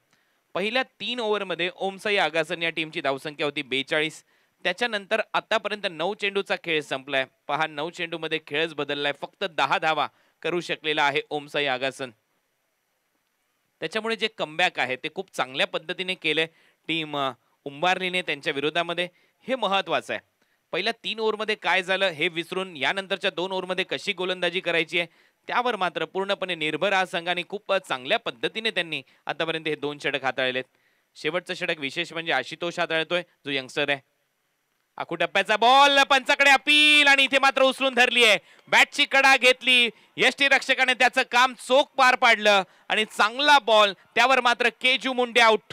पहिल्या तीन ओव्हरमध्ये ओमसाई आगासन या टीमची धावसंख्या होती बेचाळीस त्याच्यानंतर आतापर्यंत नऊ चेंडूचा खेळ संपलाय पहा नऊ चेंडूमध्ये खेळच बदललाय फक्त दहा धावा करू शकलेला आहे ओमसाई आगासन त्याच्यामुळे जे कमबॅक आहे ते खूप चांगल्या पद्धतीने केलं टीम उंबारलीने त्यांच्या विरोधामध्ये हे महत्त्वाचं आहे पहिल्या तीन ओव्हरमध्ये काय झालं हे विसरून यानंतरच्या दोन ओव्हरमध्ये कशी गोलंदाजी करायची आहे त्यावर मात्र पूर्णपणे निर्भर हा संघाने खूप चांगल्या पद्धतीने त्यांनी आतापर्यंत हे दोन षटक हाताळलेत शेवटचं षटक विशेष म्हणजे आशितोष हाताळतोय जो यंगस्टर आहे आखू टप्प्याचा बॉल पंचाकडे अपील आणि इथे मात्र उचलून धरली आहे बॅटची कडा घेतली यष्टी रक्षकाने त्याचं काम चोख पार पाडलं आणि चांगला बॉल त्यावर मात्र केजू मुंडे आउट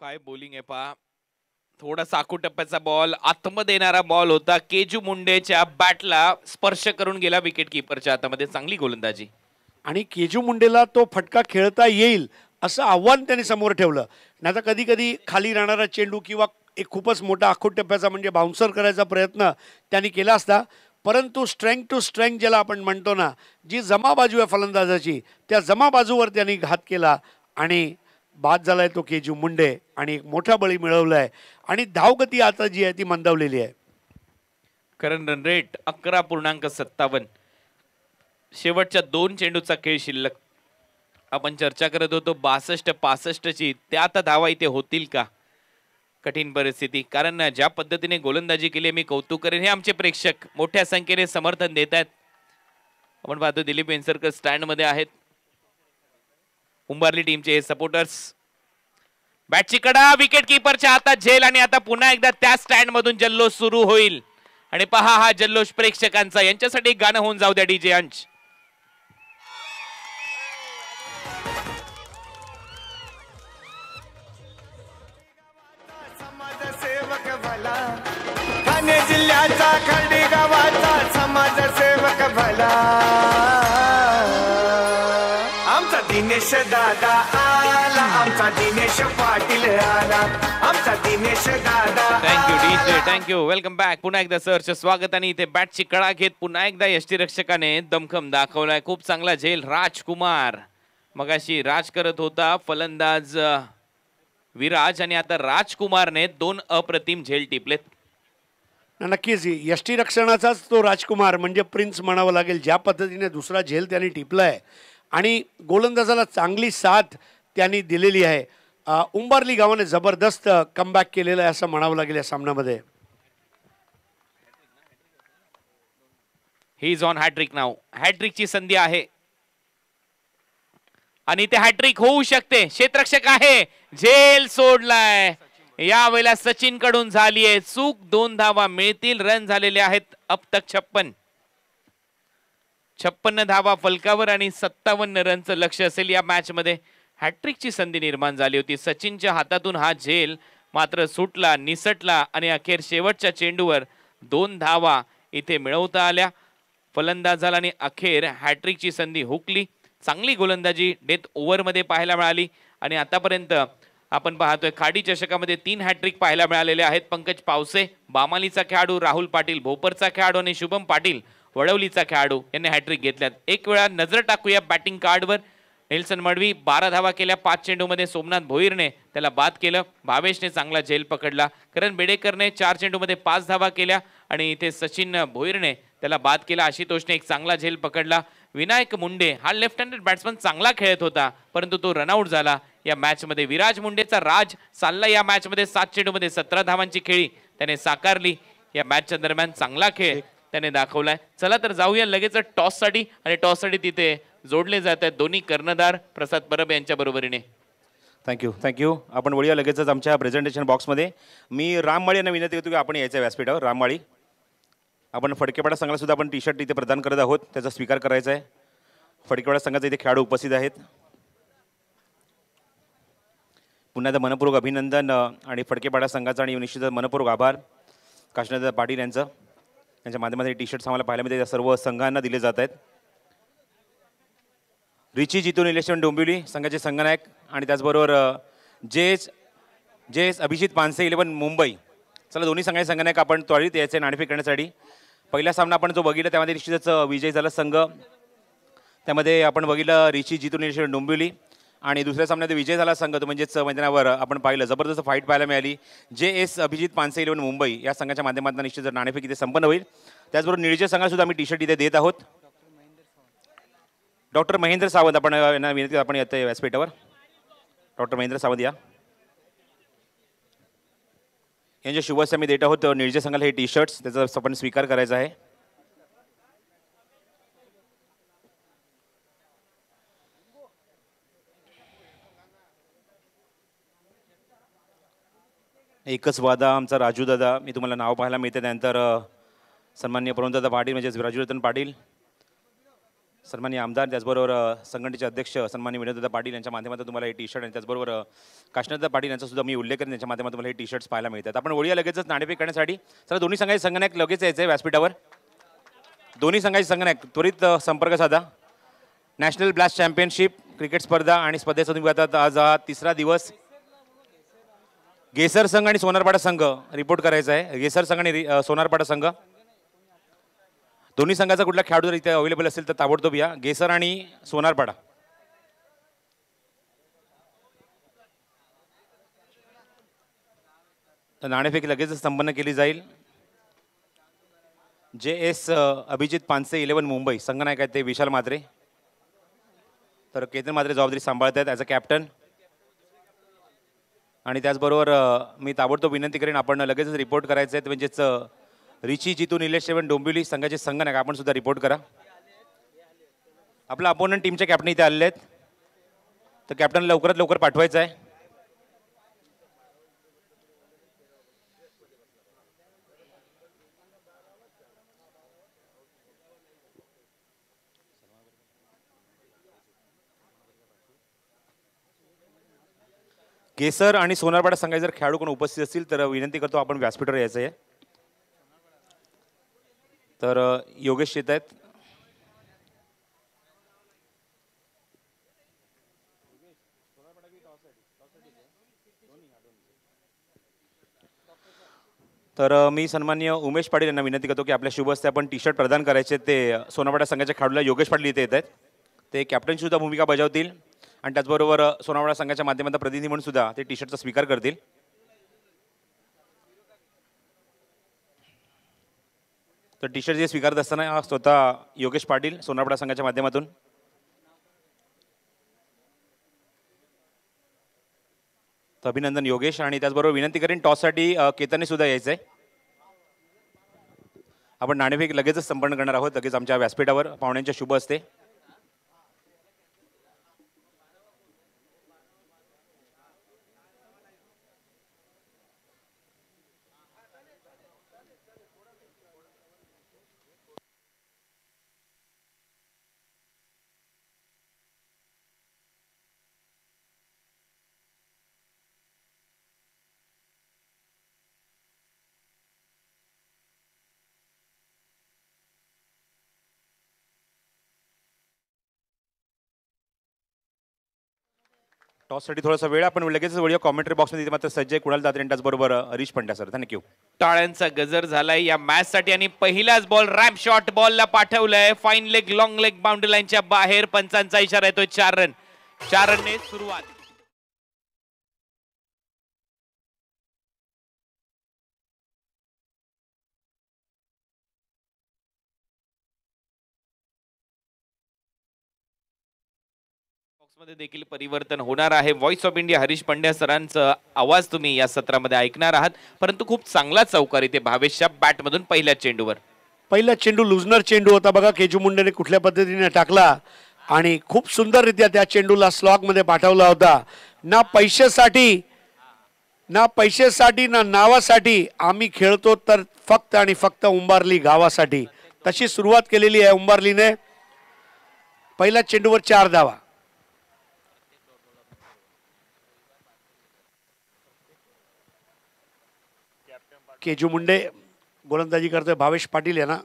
काय बोलिंग आहे पा थोडा साकू टप्प्याचा बॉल आत्म देणारा बॉल होता केजू मुंडेच्या बॅटला स्पर्श करून गेला विकेट किपरच्या हातामध्ये चांगली गोलंदाजी आणि केजू मुंडेला तो फटका खेळता येईल असं आव्हान त्याने समोर ठेवलं नाही आता कधी कधी खाली राहणारा चेंडू किंवा एक खूपच मोठा आखूट टप्प्याचा म्हणजे बाउन्सर करायचा प्रयत्न त्यांनी केला असता परंतु स्ट्रेंग टू स्ट्रेंग ज्याला आपण म्हणतो ना जी जमा बाजू आहे फलंदाजाची त्या जमा बाजूवर त्यांनी घात केला आणि बाद झाला आहे तो के जी मुंडे आणि एक मोठा बळी मिळवला आहे आणि धावगती आता जी आहे ती मंदावलेली आहे करण रन रेट अकरा पूर्णांक सत्तावन्न शेवटच्या दोन चेंडूचा खेळ शिल्लक आपण चर्चा करत होतो बासष्ट पासष्टची त्या आता धावा इथे होतील का कठीण परिस्थिती कारण ज्या पद्धतीने गोलंदाजी केली मी कौतुक करेन हे आमचे प्रेक्षक मोठ्या संख्येने समर्थन देत आहेत आपण पाहतो दिलीप स्टँड स्टँडमध्ये आहेत टीम टीमचे सपोर्टर्स बॅटची कडा विकेट किपरच्या हातात झेल आणि आता पुन्हा एकदा त्या स्टँड मधून जल्लोष सुरू होईल आणि पहा हा जल्लोष प्रेक्षकांचा यांच्यासाठी गाणं होऊन जाऊ द्या डीजे अंश जिल्ह्याचा खंडी गावाचा दिनेश दादा आला आमचा दिनेश पाटील आला आमचा दिनेश दादा thank you DJ thank you welcome back पुन्हा एकदा सरचं स्वागत आणि इथे बॅटची कळा घेत पुन्हा एकदा रक्षकाने दमखम दाखवलाय खूप चांगला झेल राजकुमार मगाशी राज करत होता फलंदाज विराज आणि आता राजकुमारने दोन अप्रतिम झेल टिपलेत नक्कीच यष्टी रक्षणाचाच तो राजकुमार म्हणजे प्रिन्स म्हणावं लागेल ज्या पद्धतीने दुसरा झेल त्याने टिपलाय आणि गोलंदाजाला चांगली साथ त्यांनी दिलेली आहे उंबारली गावाने जबरदस्त कमबॅक केलेलं आहे असं म्हणावं लागेल या सामन्यामध्ये ही इज ऑन हॅट्रिक नाव हॅट्रिकची संधी आहे आणि ते हॅट्रिक होऊ शकते क्षेत्रक्षक आहे झेल सोडलाय यावेळेला सचिन कडून झाली चूक दोन धावा मिळतील रन झालेले आहेत अब तक छप्पन छप्पन्न धावा फलकावर आणि सत्तावन्न रनचं लक्ष असेल या मॅचमध्ये हॅट्रिकची संधी निर्माण झाली होती सचिनच्या हातातून हा झेल मात्र सुटला निसटला आणि अखेर शेवटच्या चेंडूवर दोन धावा इथे मिळवता आल्या फलंदाजाला आणि अखेर हॅट्रिकची संधी हुकली चांगली गोलंदाजी डेथ ओव्हरमध्ये पाहायला मिळाली आणि आतापर्यंत आपण पाहतोय खाडी चषकामध्ये तीन हॅट्रिक पाहायला मिळालेले आहेत पंकज पावसे बामालीचा खेळाडू राहुल पाटील भोपरचा खेळाडू आणि शुभम पाटील वडवलीचा खेळाडू यांनी हॅट्रिक घेतल्यात एक वेळा नजर टाकूया बॅटिंग कार्डवर नेल्सन मडवी बारा धावा केल्या पाच चेंडूमध्ये सोमनाथ भोईरने त्याला बाद केलं भावेशने चांगला झेल पकडला करण बेडेकरने चार चेंडूमध्ये पाच धावा केल्या आणि इथे सचिन भोईरने त्याला बाद केला आशितोषने एक चांगला झेल पकडला विनायक मुंडे हा लेफ्ट हँडेड बॅट्समन चांगला खेळत होता परंतु तो रनआउट झाला या मॅचमध्ये विराज मुंडेचा राज चालला या मॅचमध्ये सात चेंडूमध्ये सतरा धावांची खेळी त्याने साकारली या मॅचच्या दरम्यान चांगला खेळ त्याने दाखवलाय चला तर जाऊया लगेच टॉससाठी आणि टॉससाठी तिथे जोडले जात आहेत दोन्ही कर्णधार प्रसाद परब यांच्या बरोबरीने थँक्यू थँक्यू आपण वळूया लगेचच आमच्या प्रेझेंटेशन बॉक्समध्ये मी राममाळी यांना विनंती करतो की आपण यायचं व्यासपीठावर राममाळी आपण फडकेपाडा संघाला सुद्धा आपण टी शर्ट इथे प्रदान करत आहोत त्याचा स्वीकार करायचा आहे फडकेपाडा संघाचे इथे खेळाडू उपस्थित आहेत पुन्हा एकदा मनपूर्वक अभिनंदन आणि फडकेपाडा संघाचं आणि निश्चित मनपूर्वक आभार काशीनाथ पाटील यांचं त्यांच्या माध्यमातून टी शर्ट्स आम्हाला पाहायला मिळते त्या सर्व संघांना दिले जात आहेत रिची जितून इलेक्शन डोंबिवली संघाचे संघनायक आणि त्याचबरोबर जे जेस अभिजित पानसे इलेवन मुंबई चला दोन्ही संघाचे संघनायक आपण त्वरित यायचे नाणेफेक करण्यासाठी पहिला सामना आपण जो बघितला त्यामध्ये निश्चितच विजय झाला संघ त्यामध्ये आपण बघितलं रिची जितून इलेक्शन डोंबिवली आणि दुसऱ्या सामन्यात विजय झाला संघ म्हणजेच मैदानावर आपण पाहिलं जबरदस्त फाईट पाहायला मिळाली J S Abhijit Panse eleven Mumbai या संघाच्या माध्यमातून निश्चित जर नाणेफेक इथे संपन्न होईल त्याचबरोबर निर्जय संघाला सुद्धा आम्ही टी शर्ट इथे देत आहोत डॉक्टर महेंद्र सावंत आपण यांना विनंती आपण येतं व्यासपीठावर डॉक्टर महेंद्र सावंत या यांच्या शुभेच्छा मी देत आहोत निर्जय संघाला हे टी शर्ट्स त्याचा आपण स्वीकार करायचा आहे एकच वादा आमचा राजूदादा मी तुम्हाला नाव पाहायला मिळते त्यानंतर सन्मान्य प्रवणदादा पाटील म्हणजेच राजूरतन पाटील सन्मान्य आमदार त्याचबरोबर संघटनेचे अध्यक्ष सन्मान्य विनोददा पाटील यांच्या माध्यमातून तुम्हाला हे टी शर्ट आणि त्याचबरोबर काश्नाथदा पाटील यांचा सुद्धा मी उल्लेख करेन त्यांच्या माध्यमातून तुम्हाला हे टी शर्ट्स पाहायला मिळतात आपण ओळीया लगेचच नाणेफेक करण्यासाठी सर दोन्ही संघाचे संगणक लगेच यायचं आहे व्यासपीठावर दोन्ही संघाचे संगणक त्वरित संपर्क साधा नॅशनल ब्लास्ट चॅम्पियनशिप क्रिकेट स्पर्धा आणि स्पर्धेचा तुम्ही आज हा तिसरा दिवस गेसर संघ आणि सोनारपाडा संघ रिपोर्ट करायचा आहे गेसर संघ आणि सोनारपाडा संघ दोन्ही संघाचा कुठला खेळाडू जर इथे अवेलेबल असेल तर ताबडतोब या गेसर आणि सोनारपाडा तर नाणेफेक लगेच संपन्न केली जाईल J S Abhijit Panse eleven Mumbai संघ नायक आहेत ते विशाल मात्रे तर केतन मात्रे जबाबदारी सांभाळत आहेत ॲज अ कॅप्टन आणि त्याचबरोबर मी ताबडतोब विनंती करेन आपण लगेचच रिपोर्ट करायचं आहे म्हणजेच रिची जितू निलेश सेवन डोंबिवली संघाचे संघ नाही आपण सुद्धा रिपोर्ट करा आपला अपोनंट टीमच्या कॅप्टन इथे आलेले आहेत तर कॅप्टन लवकरात लवकर पाठवायचं आहे केसर आणि सोनारपाडा संघाचे जर खेळाडू कोण उपस्थित असतील तर विनंती करतो आपण व्यासपीठावर यायचं आहे तर योगेश येत आहेत तर मी सन्मान्य उमेश पाटील यांना विनंती करतो की आपल्या शुभ आपण टी शर्ट प्रदान करायचे ते सोनापाडा संघाच्या खेळाडूला योगेश पाटील इथे येत आहेत ते कॅप्टनची सुद्धा भूमिका बजावतील आणि त्याचबरोबर सोनावळा संघाच्या माध्यमातून प्रतिनिधी म्हणून सुद्धा ते टी शर्टचा स्वीकार करतील तर टी शर्ट जे स्वीकारत असताना स्वतः योगेश पाटील सोनापडा संघाच्या माध्यमातून तर अभिनंदन योगेश आणि त्याचबरोबर विनंती करेन टॉससाठी केतनने सुद्धा यायचं आहे आपण नाणेफेक लगेचच संपन्न करणार आहोत लगेच आमच्या व्यासपीठावर पाहुण्यांच्या शुभ असते टॉस साठी थोडासा वेळ आपण लगेच व्हिडिओ कॉमेंट्री बॉक्समध्ये मात्र सज्जय कुणाल दादरे बरोबर हरीश पंड्या सर थँक्यू टाळ्यांचा गजर झालाय या मॅच साठी आणि पहिलाच बॉल रॅप शॉट बॉलला पाठवलाय fine leg long leg boundary लाईनच्या बाहेर पंचांचा इशारा येतोय चार रन चार ने सुरुवात देखील परिवर्तन होणार आहे voice of India Harish Pandya सरांचा आवाज तुम्ही या सत्रामध्ये ऐकणार आहात परंतु खूप चांगला चौकार इथे भावेशच्या बॅटमधून पहिल्या चेंडूवर पहिला चेंडू लुजनर चेंडू होता बघा केजू मुंडेने कुठल्या पद्धतीने टाकला आणि खूप सुंदर सुंदररित्या त्या चेंडूला मध्ये पाठवला होता ना पैशासाठी ना पैशासाठी ना नावासाठी आम्ही खेळतो तर फक्त आणि फक्त उंबारली गावासाठी तशी सुरुवात केलेली आहे उंबारलीने पहिला चेंडूवर चार धावा केजू मुंडे गोलंदाजी करतोय भावेश पाटील यांना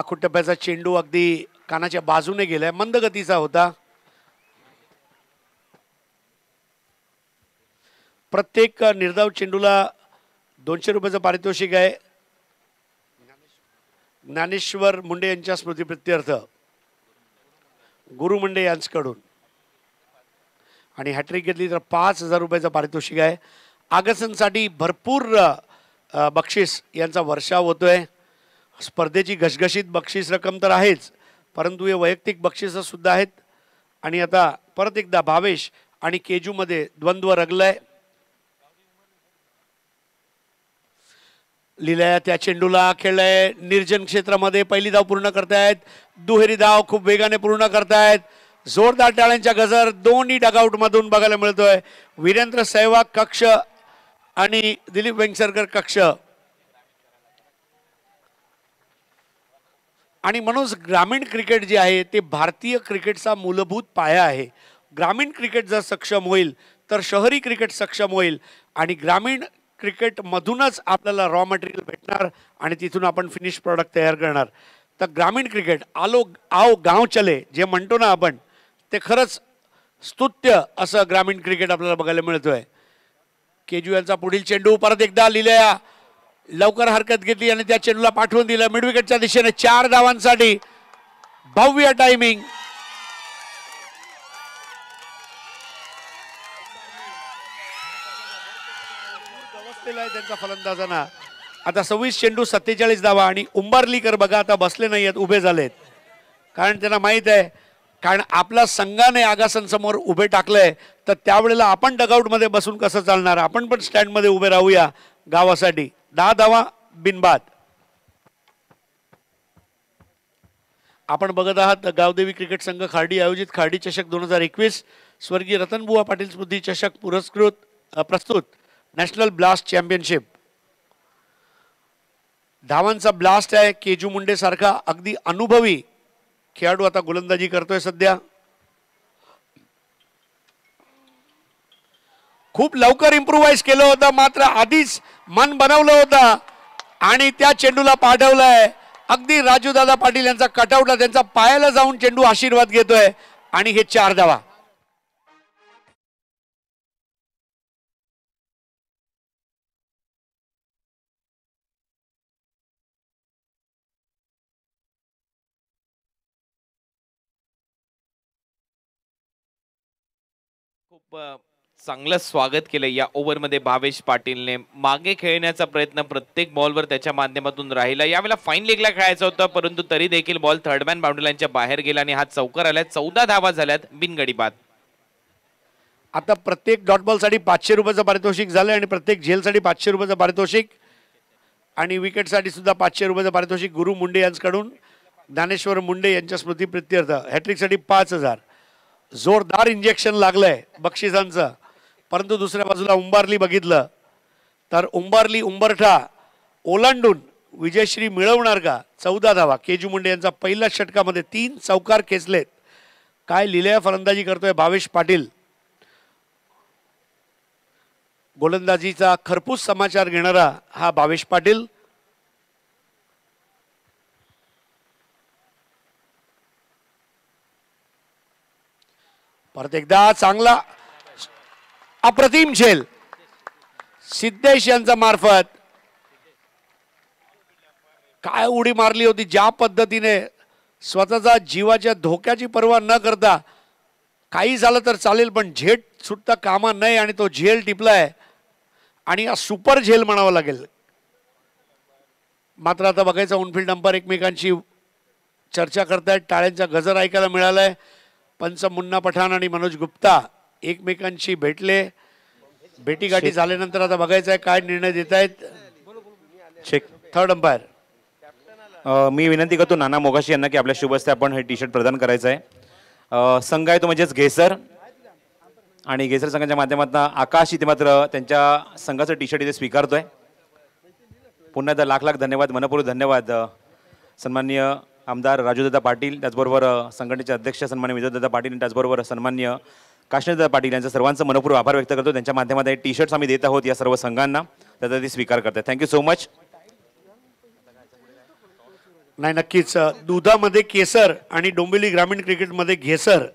आखूट टप्प्याचा चेंडू अगदी कानाच्या बाजूने गेलाय मंदगतीचा होता प्रत्येक निर्धाव चेंडूला दोनशे रुपयाचं पारितोषिक आहे ज्ञानेश्वर मुंडे यांच्या स्मृतीप्रित्यर्थ गुरु मुंडे यांच्याकडून आणि हॅट्रिक घेतली तर पाच हजार रुपयाचं पारितोषिक आहे आगसनसाठी भरपूर बक्षीस यांचा वर्षाव होतो आहे स्पर्धेची घसघशीत बक्षीस रक्कम तर आहेच परंतु हे वैयक्तिक सुद्धा आहेत आणि आता परत एकदा भावेश आणि केजूमध्ये द्वंद्व रगलं आहे लिहिलंय त्या चेंडूला खेळलंय निर्जन क्षेत्रामध्ये पहिली धाव पूर्ण करतायत दुहेरी धाव खूप वेगाने पूर्ण करतायत जोरदार टाळ्यांच्या गजर दोन्ही डगआउटमधून बघायला मिळतोय वीरेंद्र सहवाग कक्ष आणि दिलीप वेंगसरकर कक्ष आणि म्हणून ग्रामीण क्रिकेट जे आहे ते भारतीय क्रिकेटचा मूलभूत पाया आहे ग्रामीण क्रिकेट जर सक्षम होईल तर शहरी क्रिकेट सक्षम होईल आणि ग्रामीण क्रिकेटमधूनच आपल्याला रॉ मटेरियल भेटणार आणि तिथून आपण फिनिश प्रॉडक्ट तयार करणार तर ग्रामीण क्रिकेट आलो आओ गाव चले जे म्हणतो ना आपण ते खरंच स्तुत्य असं ग्रामीण क्रिकेट आपल्याला बघायला मिळतोय आहे केजुएलचा पुढील चेंडू परत एकदा लिहिल्या लवकर हरकत घेतली आणि त्या चेंडूला पाठवून दिलं मिडविकेटच्या दिशेने चार धावांसाठी भव्य टायमिंग त्यांचा फलंदाजांना आता सव्वीस चेंडू सत्तेचाळीस धावा आणि उंबरलीकर बघा आता बसले नाही आहेत उभे झालेत कारण त्यांना माहित आहे कारण आपला संघाने आगासन समोर उभे टाकलंय तर त्यावेळेला आपण मध्ये बसून कसं चालणार आपण पण स्टँडमध्ये उभे राहूया गावासाठी दहा धावा बिनबाद आपण बघत आहात गावदेवी क्रिकेट संघ खाडी आयोजित खाडी चषक दोन हजार एकवीस स्वर्गीय रतनबुवा पाटील स्मृती चषक पुरस्कृत प्रस्तुत नॅशनल ब्लास्ट चॅम्पियनशिप धावांचा ब्लास्ट आहे केजू मुंडे सारखा अगदी अनुभवी खेळाडू आता गोलंदाजी करतोय सध्या खूप लवकर इम्प्रुव्हाइज केलं होतं मात्र आधीच मन बनवलं होतं आणि त्या चेंडूला पाठवलंय अगदी राजूदादा पाटील यांचा कटआउटला त्यांचा पायाला जाऊन चेंडू आशीर्वाद घेतोय आणि हे चार धावा चांगलं स्वागत केलं या ओव्हरमध्ये भावेश पाटीलने मागे खेळण्याचा प्रयत्न प्रत्येक बॉलवर त्याच्या माध्यमातून राहिला यावेळेला फाईन लेगला खेळायचं होतं परंतु तरी देखील बॉल थर्डमॅन बाउंड्रीलाईनच्या बाहेर गेला आणि हा चौकार आलाय चौदा धावा झाल्यात बिनगडी बाद आता प्रत्येक डॉट साठी पाचशे रुपयाचं पारितोषिक झालं आणि प्रत्येक झेलसाठी पाचशे रुपयाचं पारितोषिक आणि विकेटसाठी सुद्धा पाचशे रुपयाचं पारितोषिक गुरु मुंडे यांच्याकडून ज्ञानेश्वर मुंडे यांच्या स्मृती प्रित्यर्थ हॅट्रिकसाठी पाच हजार जोरदार इंजेक्शन लागलंय बक्षिसांचं परंतु दुसऱ्या बाजूला उंबारली बघितलं तर उंबारली उंबरठा ओलांडून विजयश्री मिळवणार का चौदा धावा केजू मुंडे यांचा पहिल्या षटकामध्ये तीन चौकार खेचलेत काय लिलया फलंदाजी करतोय भावेश पाटील गोलंदाजीचा खरपूस समाचार घेणारा हा भावेश पाटील परत एकदा चांगला अप्रतिम झेल सिद्धेश यांचा मार्फत काय उडी मारली होती ज्या पद्धतीने स्वतःचा जीवाच्या धोक्याची पर्वा न करता काही झालं तर चालेल पण झेट सुटता कामा नाही आणि तो झेल टिपलाय आणि हा सुपर झेल म्हणावा लागेल मात्र आता बघायचं उनफिल्ड नंबर एकमेकांशी चर्चा करतायत टाळ्यांचा गजर ऐकायला मिळालाय पंच मुन्ना पठाण आणि मनोज गुप्ता एकमेकांशी भेटले भेटीगाठी झाल्यानंतर आता बघायचं आहे काय निर्णय देत आहेत थर्ड अंपायर मी विनंती करतो नाना मोगाशी यांना की आपल्या शुभस्ते आपण हे टी शर्ट प्रदान करायचं आहे संघ आहे तो म्हणजेच घेसर आणि घेसर संघाच्या माध्यमातून आकाश इथे मात्र त्यांच्या संघाचं टी शर्ट इथे स्वीकारतोय पुन्हा एकदा लाख लाख धन्यवाद मनपूर्वक धन्यवाद सन्मान्य आमदार राजूदादा पाटील त्याचबरोबर संघटनेचे अध्यक्ष सन्मान्य विजयदादा पाटील त्याचबरोबर सन्मान्य काश्मीरदादा पाटील यांचा सर्वांचं मनपूर्वक आभार व्यक्त करतो त्यांच्या माध्यमात टी शर्ट्स आम्ही देत आहोत या सर्व संघांना त्याचा ते स्वीकार करतात थँक्यू सो मच नाही नक्कीच दुधामध्ये केसर आणि डोंबिवली ग्रामीण क्रिकेटमध्ये घेसर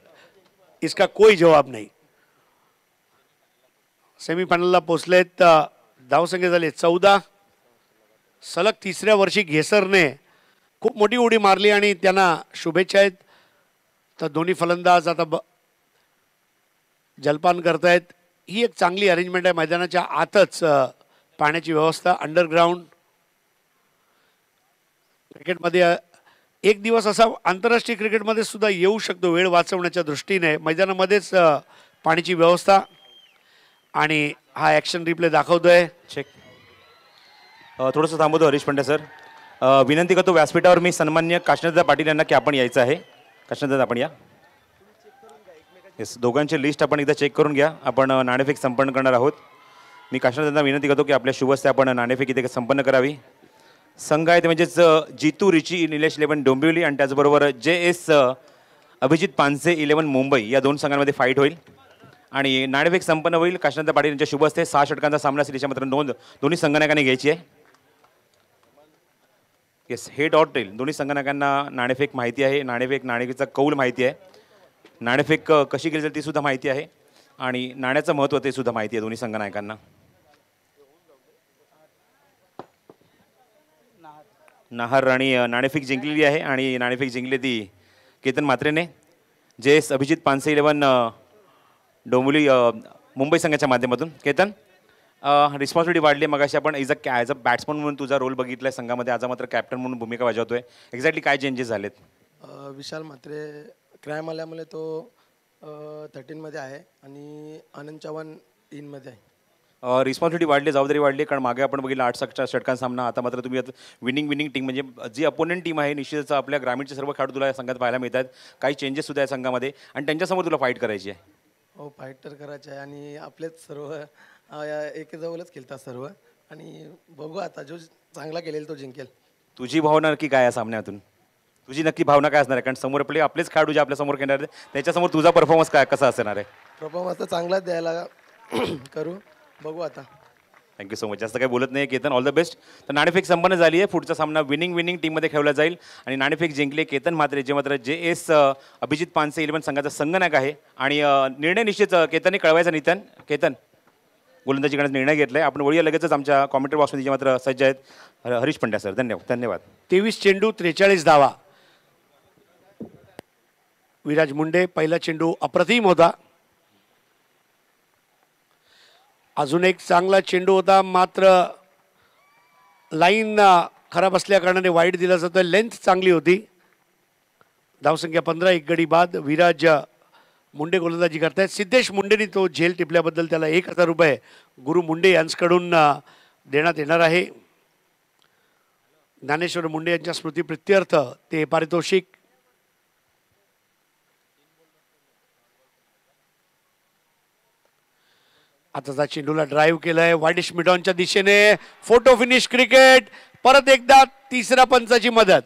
इसका कोई जवाब नाही सेमीफायनलला पोचलेत धावसंख्या झाले चौदा सलग तिसऱ्या वर्षी घेसरने खूप मोठी उडी मारली आणि त्यांना शुभेच्छा आहेत तर दोन्ही फलंदाज आता ब जलपान करतायत ही एक चांगली अरेंजमेंट आहे मैदानाच्या आतच पाण्याची व्यवस्था अंडरग्राऊंड क्रिकेटमध्ये एक दिवस असा आंतरराष्ट्रीय क्रिकेटमध्ये सुद्धा येऊ शकतो वेळ वाचवण्याच्या दृष्टीने मैदानामध्येच पाण्याची व्यवस्था आणि हा ॲक्शन रिप्ले दाखवतोय चेक थोडंसं थांबवतो हरीश पंड्या सर विनंती करतो व्यासपीठावर मी सन्मान्य काश्नदा पाटील यांना की आपण यायचं आहे काश्नदा आपण या येस दोघांची लिस्ट आपण एकदा चेक करून घ्या आपण नाणेफेक संपन्न करणार आहोत मी काशनादांना विनंती करतो की आपल्या शुभस्ते आपण नाणेफेक इथे संपन्न करावी संघ आहेत म्हणजेच जितू रिची निलेश इलेवन डोंबिवली आणि त्याचबरोबर J S Abhijit Panse eleven Mumbai या दोन संघांमध्ये फाईट होईल आणि नाणेफेक संपन्न होईल काश्नदा पाटील यांच्या शुभस्ते सहा षटकांचा सामना याच्या मात्र नोंद दोन्ही संघनायकाने घ्यायची आहे येस हे डॉट ड्रिल दोन्ही संगणकांना नाणेफेक माहिती आहे नाणेफेक नाणेफेकचा कौल माहिती आहे नाणेफेक कशी केली जाते ती सुद्धा माहिती आहे आणि नाण्याचं महत्त्व ते सुद्धा माहिती आहे दोन्ही संगनायकांना नाहर राणी नाणेफेक जिंकलेली आहे आणि नाणेफेक जिंकले ती केतन मात्रेने एस अभिजित पानसे इलेवन डोंबोली मुंबई संघाच्या माध्यमातून केतन रिस्पॉन्सिबिलिटी वाढली मग अशी आपण इज अ कॅ ॲज अ बॅट्समन म्हणून तुझा रोल बघितला आहे संघामध्ये आज मात्र कॅप्टन म्हणून भूमिका आहे एक्झॅक्टली काय चेंजेस झालेत विशाल मात्रे क्रॅम आल्यामुळे तो थर्टीनमध्ये आहे आणि आनंद चव्हाण इनमध्ये आहे रिस्पॉन्सिबिलिटी वाढली जबाबदारी वाढली कारण मागे आपण बघितलं आठ सक्षा षटकां सामना आता मात्र तुम्ही विनिंग विनिंग टीम म्हणजे जी अपोनंट टीम आहे निश्चितच आपल्या ग्रामीणचे सर्व खेळाडू तुला या संघात पाहायला मिळतात काही चेंजेस सुद्धा या संघामध्ये आणि त्यांच्यासमोर तुला फाईट करायची आहे हो फाईट तर करायचं आहे आणि आपलेच सर्व एकजवळच खेळतात सर्व आणि बघू आता जो चांगला केलेल तो जिंकेल तुझी भावना नक्की काय आहे सामन्यातून तुझी नक्की भावना काय असणार आहे कारण समोर आपले आपलेच खेळाडू जे आपल्यासमोर खेळणार त्याच्यासमोर तुझा परफॉर्मन्स काय कसा असणार आहे परफॉर्मन्स तर चांगलाच द्यायला करू बघू आता थँक्यू सो मच जास्त काही बोलत नाही केतन ऑल द बेस्ट तर नाणेफेक संपन्न झाली आहे पुढचा सामना विनिंग विनिंग टीममध्ये खेळला जाईल आणि नाणेफेक जिंकले केतन म्हात्रे जे मात्र जे एस अभिजित पानसे इलेव्हन संघाचा संगणक आहे आणि निर्णय निश्चित केतनने कळवायचा नितन केतन गोलंदाजी निर्णय घेतला आहे आपण वळूया लगेचच आमच्या कॉमेंटर बॉक्समध्ये जे मात्र सज्ज आहेत हरीश पंड्या सर धन्यवाद धन्यवाद तेवीस चेंडू त्रेचाळीस धावा विराज मुंडे पहिला चेंडू अप्रतिम होता अजून एक चांगला चेंडू होता मात्र लाईन खराब असल्याकारणाने वाईट दिला जातो लेंथ चांगली होती धावसंख्या पंधरा एक गडी बाद विराज मुंडे गोलंदाजी करतायत सिद्धेश मुंडेनी तो झेल टिपल्याबद्दल त्याला एक हजार रुपये गुरु मुंडे यांच्याकडून देण्यात येणार आहे ज्ञानेश्वर मुंडे यांच्या स्मृती प्रित्यर्थ ते पारितोषिक आता जा चेंडूला ड्राईव्ह केलंय वाडिश मिडॉनच्या दिशेने फोटो फिनिश क्रिकेट परत एकदा तिसऱ्या पंचाची मदत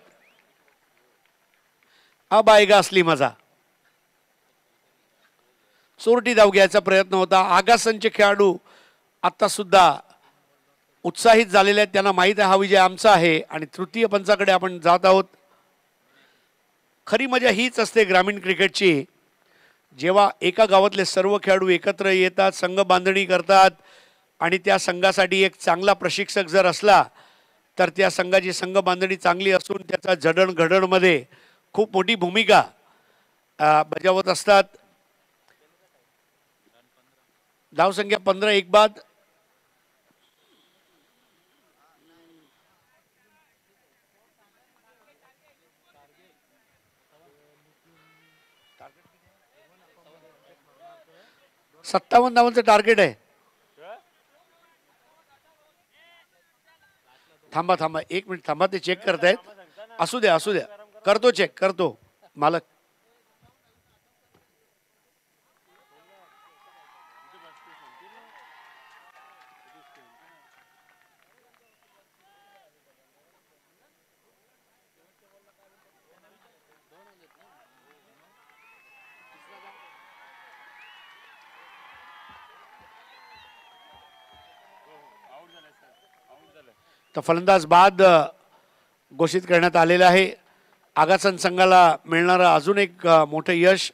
हा बायगा असली माझा चोरटी धाव घ्यायचा प्रयत्न होता आगासनचे खेळाडू आता सुद्धा उत्साहित झालेले आहेत त्यांना माहीत आहे हा विजय आमचा आहे आणि तृतीय पंचाकडे आपण जात आहोत खरी मजा हीच असते ग्रामीण क्रिकेटची जेव्हा एका गावातले सर्व खेळाडू एकत्र येतात संघ बांधणी करतात आणि त्या संघासाठी एक चांगला प्रशिक्षक जर असला तर त्या संघाची संघ बांधणी चांगली असून त्याचा जडणघडणमध्ये खूप मोठी भूमिका बजावत असतात धावसंख्या पंधरा एक बाद सत्तावन्न धावांचं टार्गेट आहे थांबा थांबा एक मिनिट थांबा ते चेक करतायत असू द्या असू द्या करतो चेक करतो मालक तर फलंदाज बाद घोषित करण्यात आलेला आहे आगासन संघाला मिळणारं अजून एक मोठं यश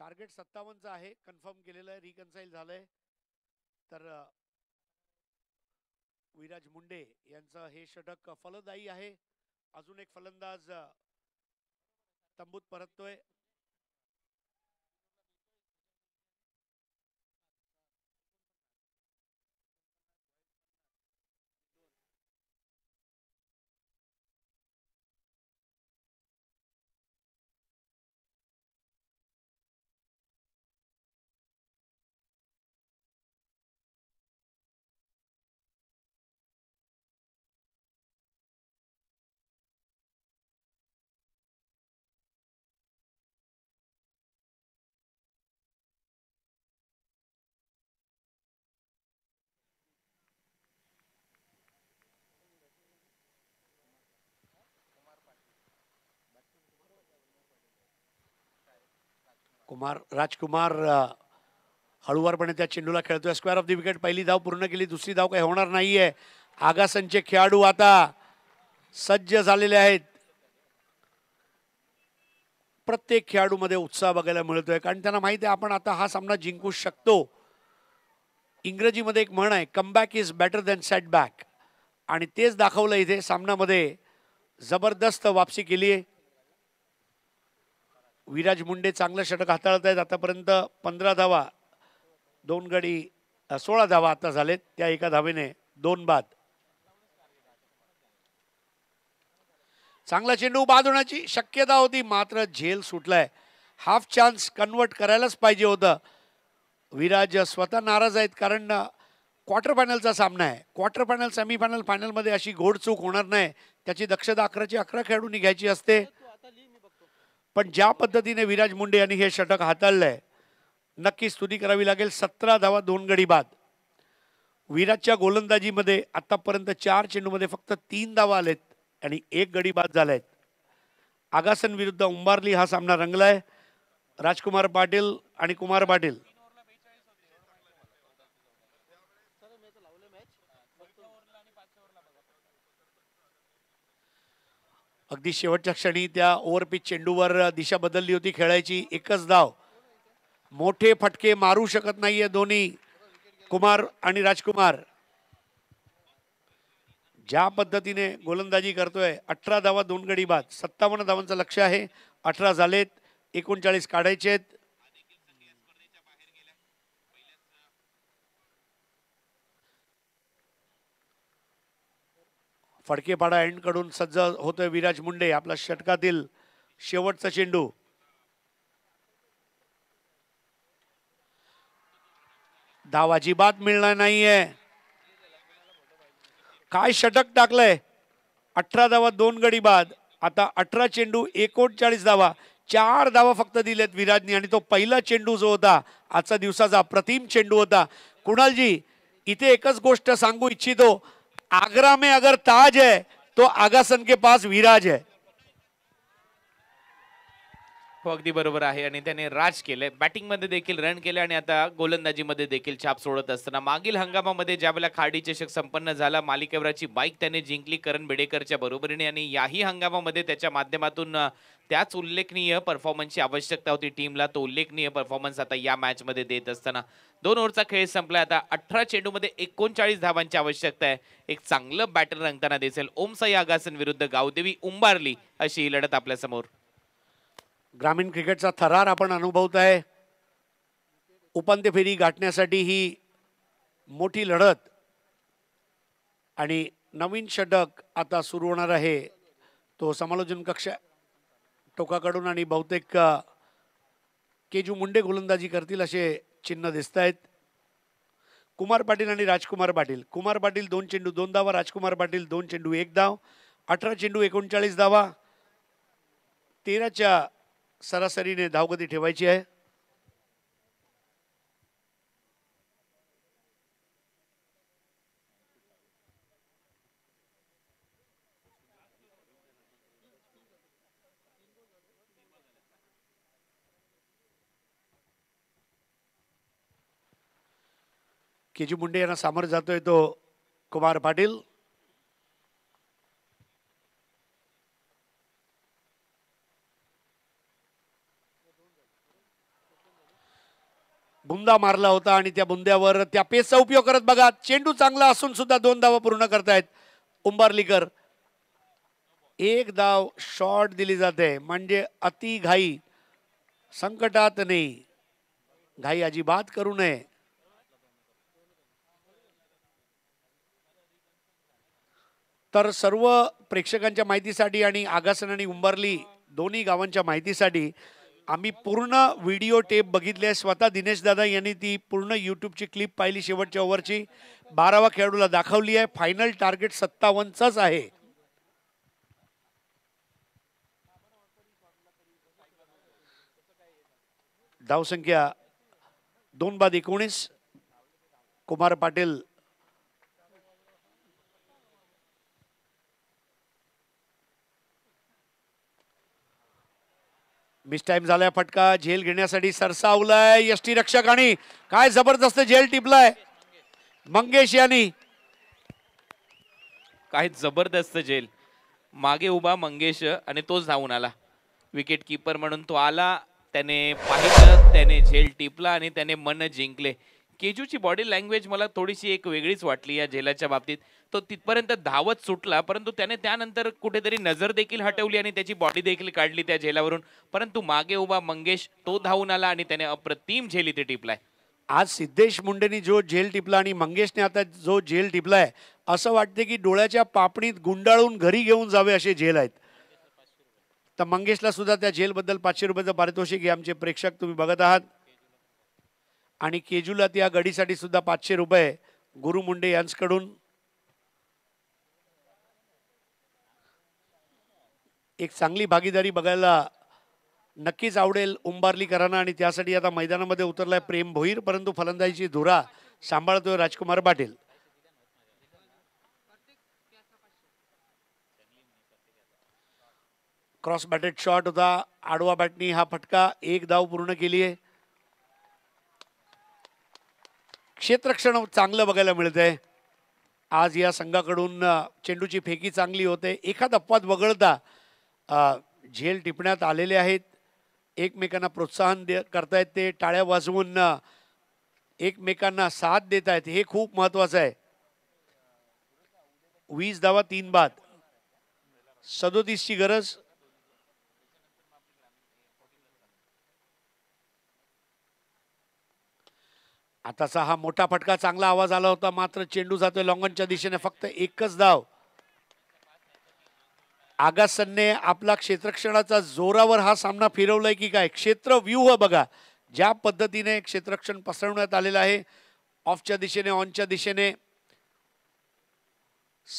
टार्गेट सत्तावन्नचं आहे कन्फर्म केलेलं आहे रिकन्साईल झालं तर विराज मुंडे यांचं हे षटक फलदायी आहे अजून एक फलंदाज तंबूत परततोय कुमार राजकुमार हळूवारपणे त्या चेंडूला खेळतोय स्क्वेअर ऑफ द विकेट पहिली धाव पूर्ण केली दुसरी धाव काही होणार नाही आहे आगासनचे खेळाडू आता सज्ज झालेले आहेत प्रत्येक खेळाडूमध्ये उत्साह बघायला मिळतोय कारण त्यांना माहिती आहे आपण आता हा सामना जिंकू शकतो इंग्रजीमध्ये एक म्हण आहे comeback is better than setback आणि तेच दाखवलं इथे सामनामध्ये जबरदस्त वापसी केली आहे विराज मुंडे चांगलं षटक हाताळत आहेत आतापर्यंत पंधरा धावा दोन गडी सोळा धावा आता झालेत त्या एका धावेने दोन बाद चांगला चेंडू बाद होण्याची शक्यता होती मात्र झेल सुटलाय हाफ चान्स कन्वर्ट करायलाच पाहिजे होतं विराज स्वतः नाराज आहेत कारण क्वार्टर फायनलचा सामना आहे क्वार्टर फायनल सेमीफायनल फायनलमध्ये अशी घोडचूक होणार नाही त्याची दक्षता अकराची अकरा खेळाडूंनी घ्यायची असते पण ज्या पद्धतीने विराज मुंडे यांनी हे षटक हाताळलं आहे नक्कीच स्तुती करावी लागेल सतरा धावा दोन गडी बाद विराजच्या गोलंदाजीमध्ये आत्तापर्यंत चार चेंडूमध्ये फक्त तीन धावा आलेत आणि एक गडी बाद झाला आहेत आगासन विरुद्ध उंबारली हा सामना रंगला आहे राजकुमार पाटील आणि कुमार पाटील अगदी शेवटच्या क्षणी त्या ओव्हरपिच चेंडूवर दिशा बदलली होती खेळायची एकच धाव मोठे फटके मारू शकत नाहीये दोन्ही कुमार आणि राजकुमार ज्या पद्धतीने गोलंदाजी करतोय अठरा धावा दोन गडी बाद सत्तावन्न धावांचं लक्ष आहे अठरा झालेत एकोणचाळीस काढायचे फडकेपाडा एंडकडून सज्ज होतोय विराज मुंडे आपला षटकातील शेवटचा चेंडू धावाची बात मिळणार नाहीये काय षटक टाकलंय अठरा धावा दोन गडी बाद आता अठरा चेंडू एकोणचाळीस धावा चार धावा फक्त दिलेत विराजनी आणि तो पहिला चेंडू जो होता आजचा दिवसाचा प्रतिम चेंडू होता कुणालजी इथे एकच गोष्ट सांगू इच्छितो आगरा में अगर ताज है तो आगासन के पास विराज है हो अगदी बरोबर आहे आणि त्याने राज केलंय बॅटिंगमध्ये देखील रन केले आणि आता गोलंदाजीमध्ये देखील छाप सोडत असताना मागील हंगामामध्ये ज्यावेळेला खाडी चषक संपन्न झाला मालिकेवराची बाईक त्याने जिंकली करण बेडेकरच्या बरोबरीने आणि याही हंगामामध्ये त्याच्या माध्यमातून त्याच उल्लेखनीय परफॉर्मन्सची आवश्यकता होती टीमला तो उल्लेखनीय परफॉर्मन्स आता या मॅचमध्ये देत असताना दोन ओव्हरचा खेळ संपला आता अठरा चेंडूमध्ये एकोणचाळीस धावांची आवश्यकता आहे एक चांगलं बॅटर रंगताना दिसेल ओमसाई आगासन विरुद्ध गावदेवी उंबारली अशी ही लढत आपल्यासमोर ग्रामीण क्रिकेटचा थरार आपण अनुभवत आहे उपांत्य फेरी गाठण्यासाठी ही मोठी लढत आणि नवीन षटक आता सुरू होणार आहे तो समालोचन कक्ष टोकाकडून आणि बहुतेक केजू मुंडे गोलंदाजी करतील असे चिन्ह दिसत आहेत कुमार पाटील आणि राजकुमार पाटील कुमार पाटील दोन चेंडू दोन धावा राजकुमार पाटील दोन चेंडू एक धाव अठरा चेंडू एकोणचाळीस धावा तेराच्या सरासरीने धावगती ठेवायची आहे केजी मुंडे यांना सामोरे जातोय तो कुमार पाटील बुंदा मारला होता आणि त्या बुंद्यावर त्या पेसचा उपयोग करत बघा चेंडू चांगला असून सुद्धा दोन धावा पूर्ण करतायत उंबारलीकर एक धाव शॉर्ट दिली जाते म्हणजे अति घाई संकटात नाही घाई अजिबात करू नये तर सर्व प्रेक्षकांच्या माहितीसाठी आणि आगासन आणि उंबरली दोन्ही गावांच्या माहितीसाठी आम्ही पूर्ण व्हिडिओ टेप बघितली आहे स्वतः दिनेश दादा यांनी ती पूर्ण यूट्यूबची क्लिप पाहिली शेवटच्या ओव्हरची बारावा खेळाडूला दाखवली आहे फायनल टार्गेट सत्तावन्नचाच आहे धावसंख्या दोन बाद एकोणीस कुमार पाटील टाइम झालाय फटका झेल घेण्यासाठी सरसावलाय यष्टी रक्षक आणि काय जबरदस्त झेल टिपलाय मंगेश यांनी काय जबरदस्त झेल मागे उभा मंगेश आणि तोच धावून आला विकेट किपर म्हणून तो आला त्याने पाहिलं त्याने झेल टिपला आणि त्याने मन जिंकले केजूची बॉडी लँग्वेज मला थोडीशी एक वेगळीच वाटली या झेलाच्या बाबतीत तो तिथपर्यंत धावत सुटला परंतु त्याने त्यानंतर कुठेतरी नजर देखील हटवली आणि त्याची बॉडी देखील काढली त्या झेलावरून परंतु मागे उभा मंगेश तो धावून आला आणि त्याने अप्रतिम झेल इथे टिपलाय आज सिद्धेश मुंडेनी जो झेल टिपला आणि मंगेशने आता जो झेल टिपलाय असं वाटते की डोळ्याच्या पापणीत गुंडाळून घरी घेऊन जावे असे झेल आहेत तर मंगेशला सुद्धा त्या झेलबद्दल पाचशे रुपयाचं पारितोषिक हे आमचे प्रेक्षक तुम्ही बघत आहात आणि केजुलात या गडीसाठी सुद्धा पाचशे रुपये गुरु मुंडे यांच्याकडून एक चांगली भागीदारी बघायला नक्कीच आवडेल उंबारलीकरांना आणि त्यासाठी आता मैदानामध्ये उतरलाय प्रेम भोईर परंतु फलंदाजीची धुरा सांभाळतोय Rajkumar Patil cross batted shot होता आडवा बॅटनी हा फटका एक धाव पूर्ण केली आहे क्षेत्रक्षण चांगलं बघायला आहे आज या संघाकडून चेंडूची फेकी चांगली होते एखाद अपवाद वगळता झेल टिपण्यात आलेले आहेत एकमेकांना प्रोत्साहन दे करतायत ते टाळ्या वाजवून एकमेकांना साथ देत आहेत हे खूप महत्वाचं आहे वीस दावा तीन बाद सदोतीसची गरज आताचा हा मोठा फटका चांगला आवाज आला होता मात्र चेंडू जातोय लॉंगनच्या दिशेने फक्त एकच धाव आगासनने आपला क्षेत्रक्षणाचा जोरावर हा सामना फिरवलाय की काय क्षेत्र व्यूह बघा ज्या पद्धतीने क्षेत्रक्षण पसरवण्यात आलेलं आहे ऑफच्या दिशेने ऑनच्या दिशेने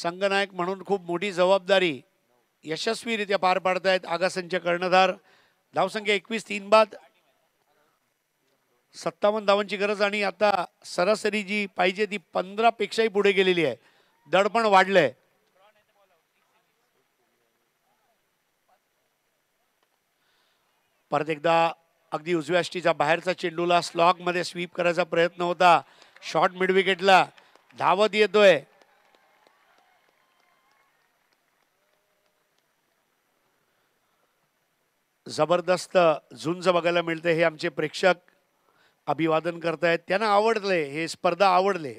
संघनायक म्हणून खूप मोठी जबाबदारी यशस्वीरित्या पार पाडतायत आगासनचे कर्णधार धावसंख्या एकवीस तीन बाद सत्तावन्न धावांची गरज आणि आता सरासरी जी पाहिजे ती पेक्षाही पुढे गेलेली आहे दड पण वाढलंय परत एकदा अगदी उजव्या बाहेरचा चेंडूला स्लॉगमध्ये स्वीप करायचा प्रयत्न होता शॉर्ट मिडविकेटला धावत येतोय जबरदस्त झुंज बघायला मिळते हे आमचे प्रेक्षक अभिवादन करतायत त्यांना आवडले हे स्पर्धा आवडले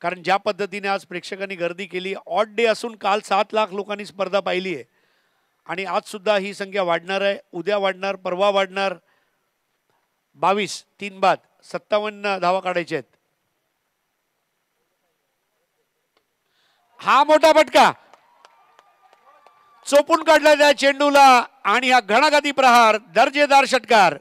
कारण ज्या पद्धतीने आज प्रेक्षकांनी गर्दी केली ऑट डे असून काल सात लाख लोकांनी स्पर्धा पाहिली आहे आणि सुद्धा ही संख्या वाढणार आहे उद्या वाढणार परवा वाढणार बावीस तीन बाद सत्तावन्न धावा काढायचे आहेत हा मोठा फटका चोपून काढला त्या चेंडूला आणि हा घणाघाती प्रहार दर्जेदार षटकार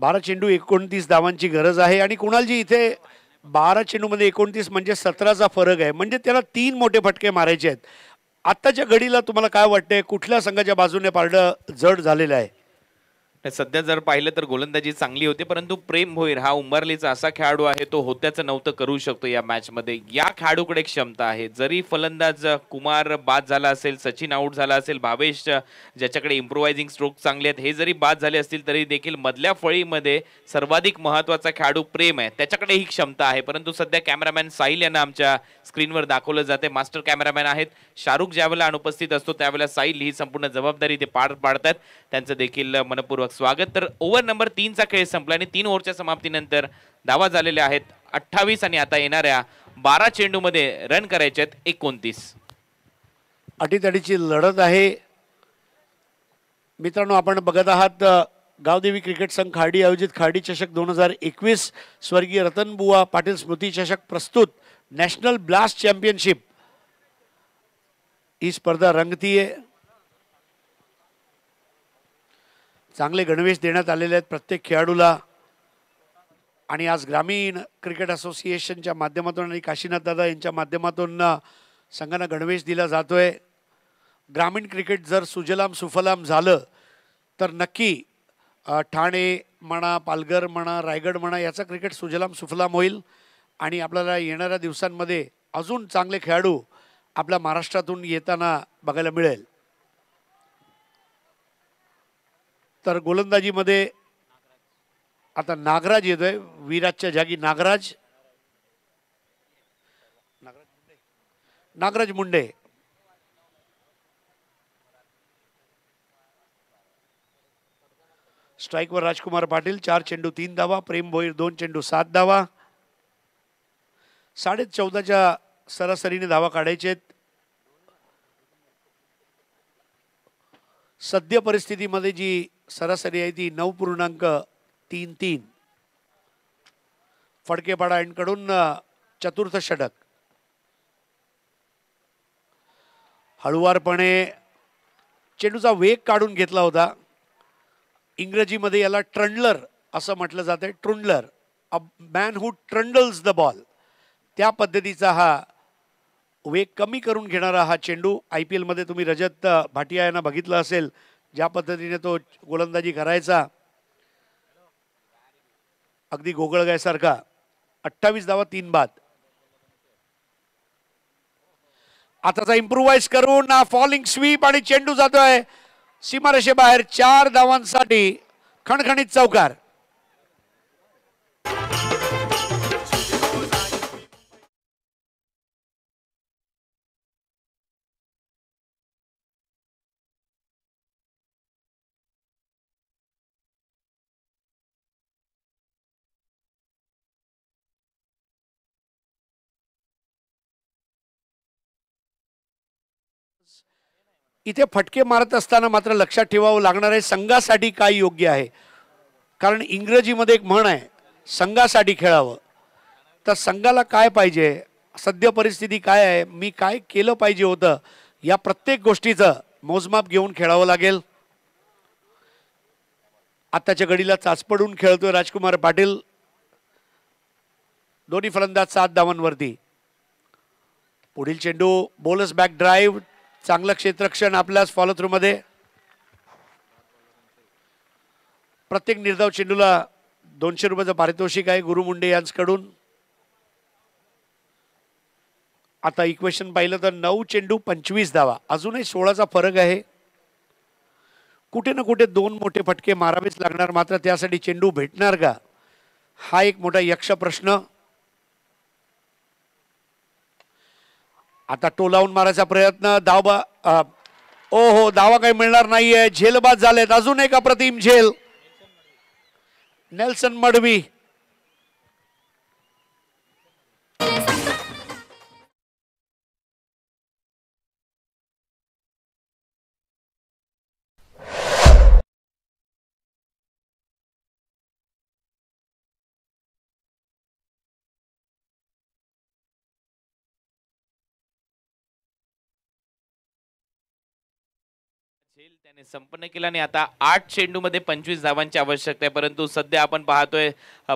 बारा चेंडू एकोणतीस धावांची गरज आहे आणि कुणालजी इथे बारा चेंडूमध्ये एकोणतीस म्हणजे सतराचा फरक आहे म्हणजे त्याला तीन मोठे फटके मारायचे आहेत आत्ताच्या घडीला तुम्हाला काय वाटतंय कुठल्या संघाच्या बाजूने पारडं जड झालेलं आहे सध्या जर पाहिलं तर गोलंदाजी चांगली होते परंतु प्रेम भोईर हा उंबरलीचा असा खेळाडू आहे तो होत्याचं नव्हतं करू शकतो या मॅचमध्ये या खेळाडूकडे क्षमता आहे जरी फलंदाज कुमार बाद झाला असेल सचिन आऊट झाला असेल भावेश ज्याच्याकडे इम्प्रोवायझिंग स्ट्रोक चांगले आहेत हे जरी बाद झाले असतील तरी देखील मधल्या फळीमध्ये सर्वाधिक महत्त्वाचा खेळाडू प्रेम आहे त्याच्याकडे ही क्षमता आहे परंतु सध्या कॅमेरामॅन साहिल यांना आमच्या स्क्रीनवर दाखवलं जाते मास्टर कॅमेरामॅन आहेत शाहरुख ज्यावेळेला अनुपस्थित असतो त्यावेळेला साहिल ही संपूर्ण जबाबदारी ते पार पाडतात त्यांचं देखील मनपूर्वक स्वागत तर ओव्हर नंबर तीनचा खेळ संपला आणि तीन ओव्हरच्या समाप्तीनंतर दावा झालेल्या आहेत अठ्ठावीस आणि आता येणाऱ्या बारा चेंडूमध्ये रन करायचे आहेत एकोणतीस अटीतडीची लढत आहे मित्रांनो आपण बघत आहात गावदेवी क्रिकेट संघ खाडी आयोजित खाडी चषक दोन हजार एकवीस स्वर्गीय रतनबुवा पाटील स्मृती चषक प्रस्तुत नॅशनल ब्लास्ट चॅम्पियनशिप ही स्पर्धा रंगतीये चांगले गणवेश देण्यात आलेले आहेत प्रत्येक खेळाडूला आणि आज ग्रामीण क्रिकेट असोसिएशनच्या माध्यमातून आणि काशीनाथ दादा यांच्या माध्यमातून संघांना गणवेश दिला जातोय ग्रामीण क्रिकेट जर सुजलाम सुफलाम झालं तर नक्की ठाणे म्हणा पालघर म्हणा रायगड म्हणा याचा क्रिकेट सुजलाम सुफलाम होईल आणि आपल्याला येणाऱ्या दिवसांमध्ये अजून चांगले खेळाडू आपल्या महाराष्ट्रातून येताना बघायला मिळेल तर गोलंदाजीमध्ये आता नागराज येतोय विराजच्या जागी नागराज नागराज मुंडे स्ट्राईकवर राजकुमार पाटील चार चेंडू तीन धावा प्रेम भोईर दोन चेंडू सात धावा साडे चौदाच्या सरासरीने धावा काढायचे सद्य परिस्थितीमध्ये जी सरासरी आहे ती नऊ पूर्णांक तीन तीन फडकेपाडा चतुर्थ षटक हळुवारपणे चेंडूचा वेग काढून घेतला होता इंग्रजीमध्ये याला ट्रंडलर असं म्हटलं जातं trundler a man who trundles the ball त्या पद्धतीचा हा वेग कमी करून घेणारा हा चेंडू आय पी एलमध्ये तुम्ही रजत भाटिया यांना बघितलं असेल ज्या पद्धतीने तो गोलंदाजी करायचा अगदी सारखा अठ्ठावीस धावा तीन बाद आताचा इम्प्रुव्हाइज करून फॉलिंग स्वीप आणि चेंडू जातोय सीमारेषे बाहेर चार धावांसाठी खणखणीत चौकार इथे फटके मारत असताना मात्र लक्षात ठेवावं लागणार आहे संघासाठी काय योग्य आहे कारण इंग्रजीमध्ये एक म्हण आहे संघासाठी खेळावं तर संघाला काय पाहिजे सद्य परिस्थिती काय आहे मी काय केलं पाहिजे होतं या प्रत्येक गोष्टीचं मोजमाप घेऊन खेळावं लागेल आत्ताच्या घडीला चाचपडून खेळतोय राजकुमार पाटील दोन्ही फलंदाज सात धावांवरती पुढील चेंडू बोलस बॅक ड्राईव्ह चांगलं क्षेत्रक्षण आपल्याच फॉलो थ्रूमध्ये प्रत्येक निर्धाव चेंडूला दोनशे रुपयाचं पारितोषिक आहे गुरु मुंडे यांच्याकडून आता इक्वेशन पाहिलं तर नऊ चेंडू पंचवीस धावा अजूनही सोळाचा फरक आहे कुठे ना कुठे दोन मोठे फटके मारावेच लागणार मात्र त्यासाठी चेंडू भेटणार का हा एक मोठा यक्ष प्रश्न आता टोलावून मारायचा प्रयत्न दावा ओ हो दावा काही मिळणार नाहीये झेलबाद झालेत अजून एक अप्रतिम झेल नेल्सन मडवी त्याने संपन्न केला आणि आता आठ चेंडूमध्ये पंचवीस धावांची आवश्यकता आहे परंतु सध्या आपण पाहतोय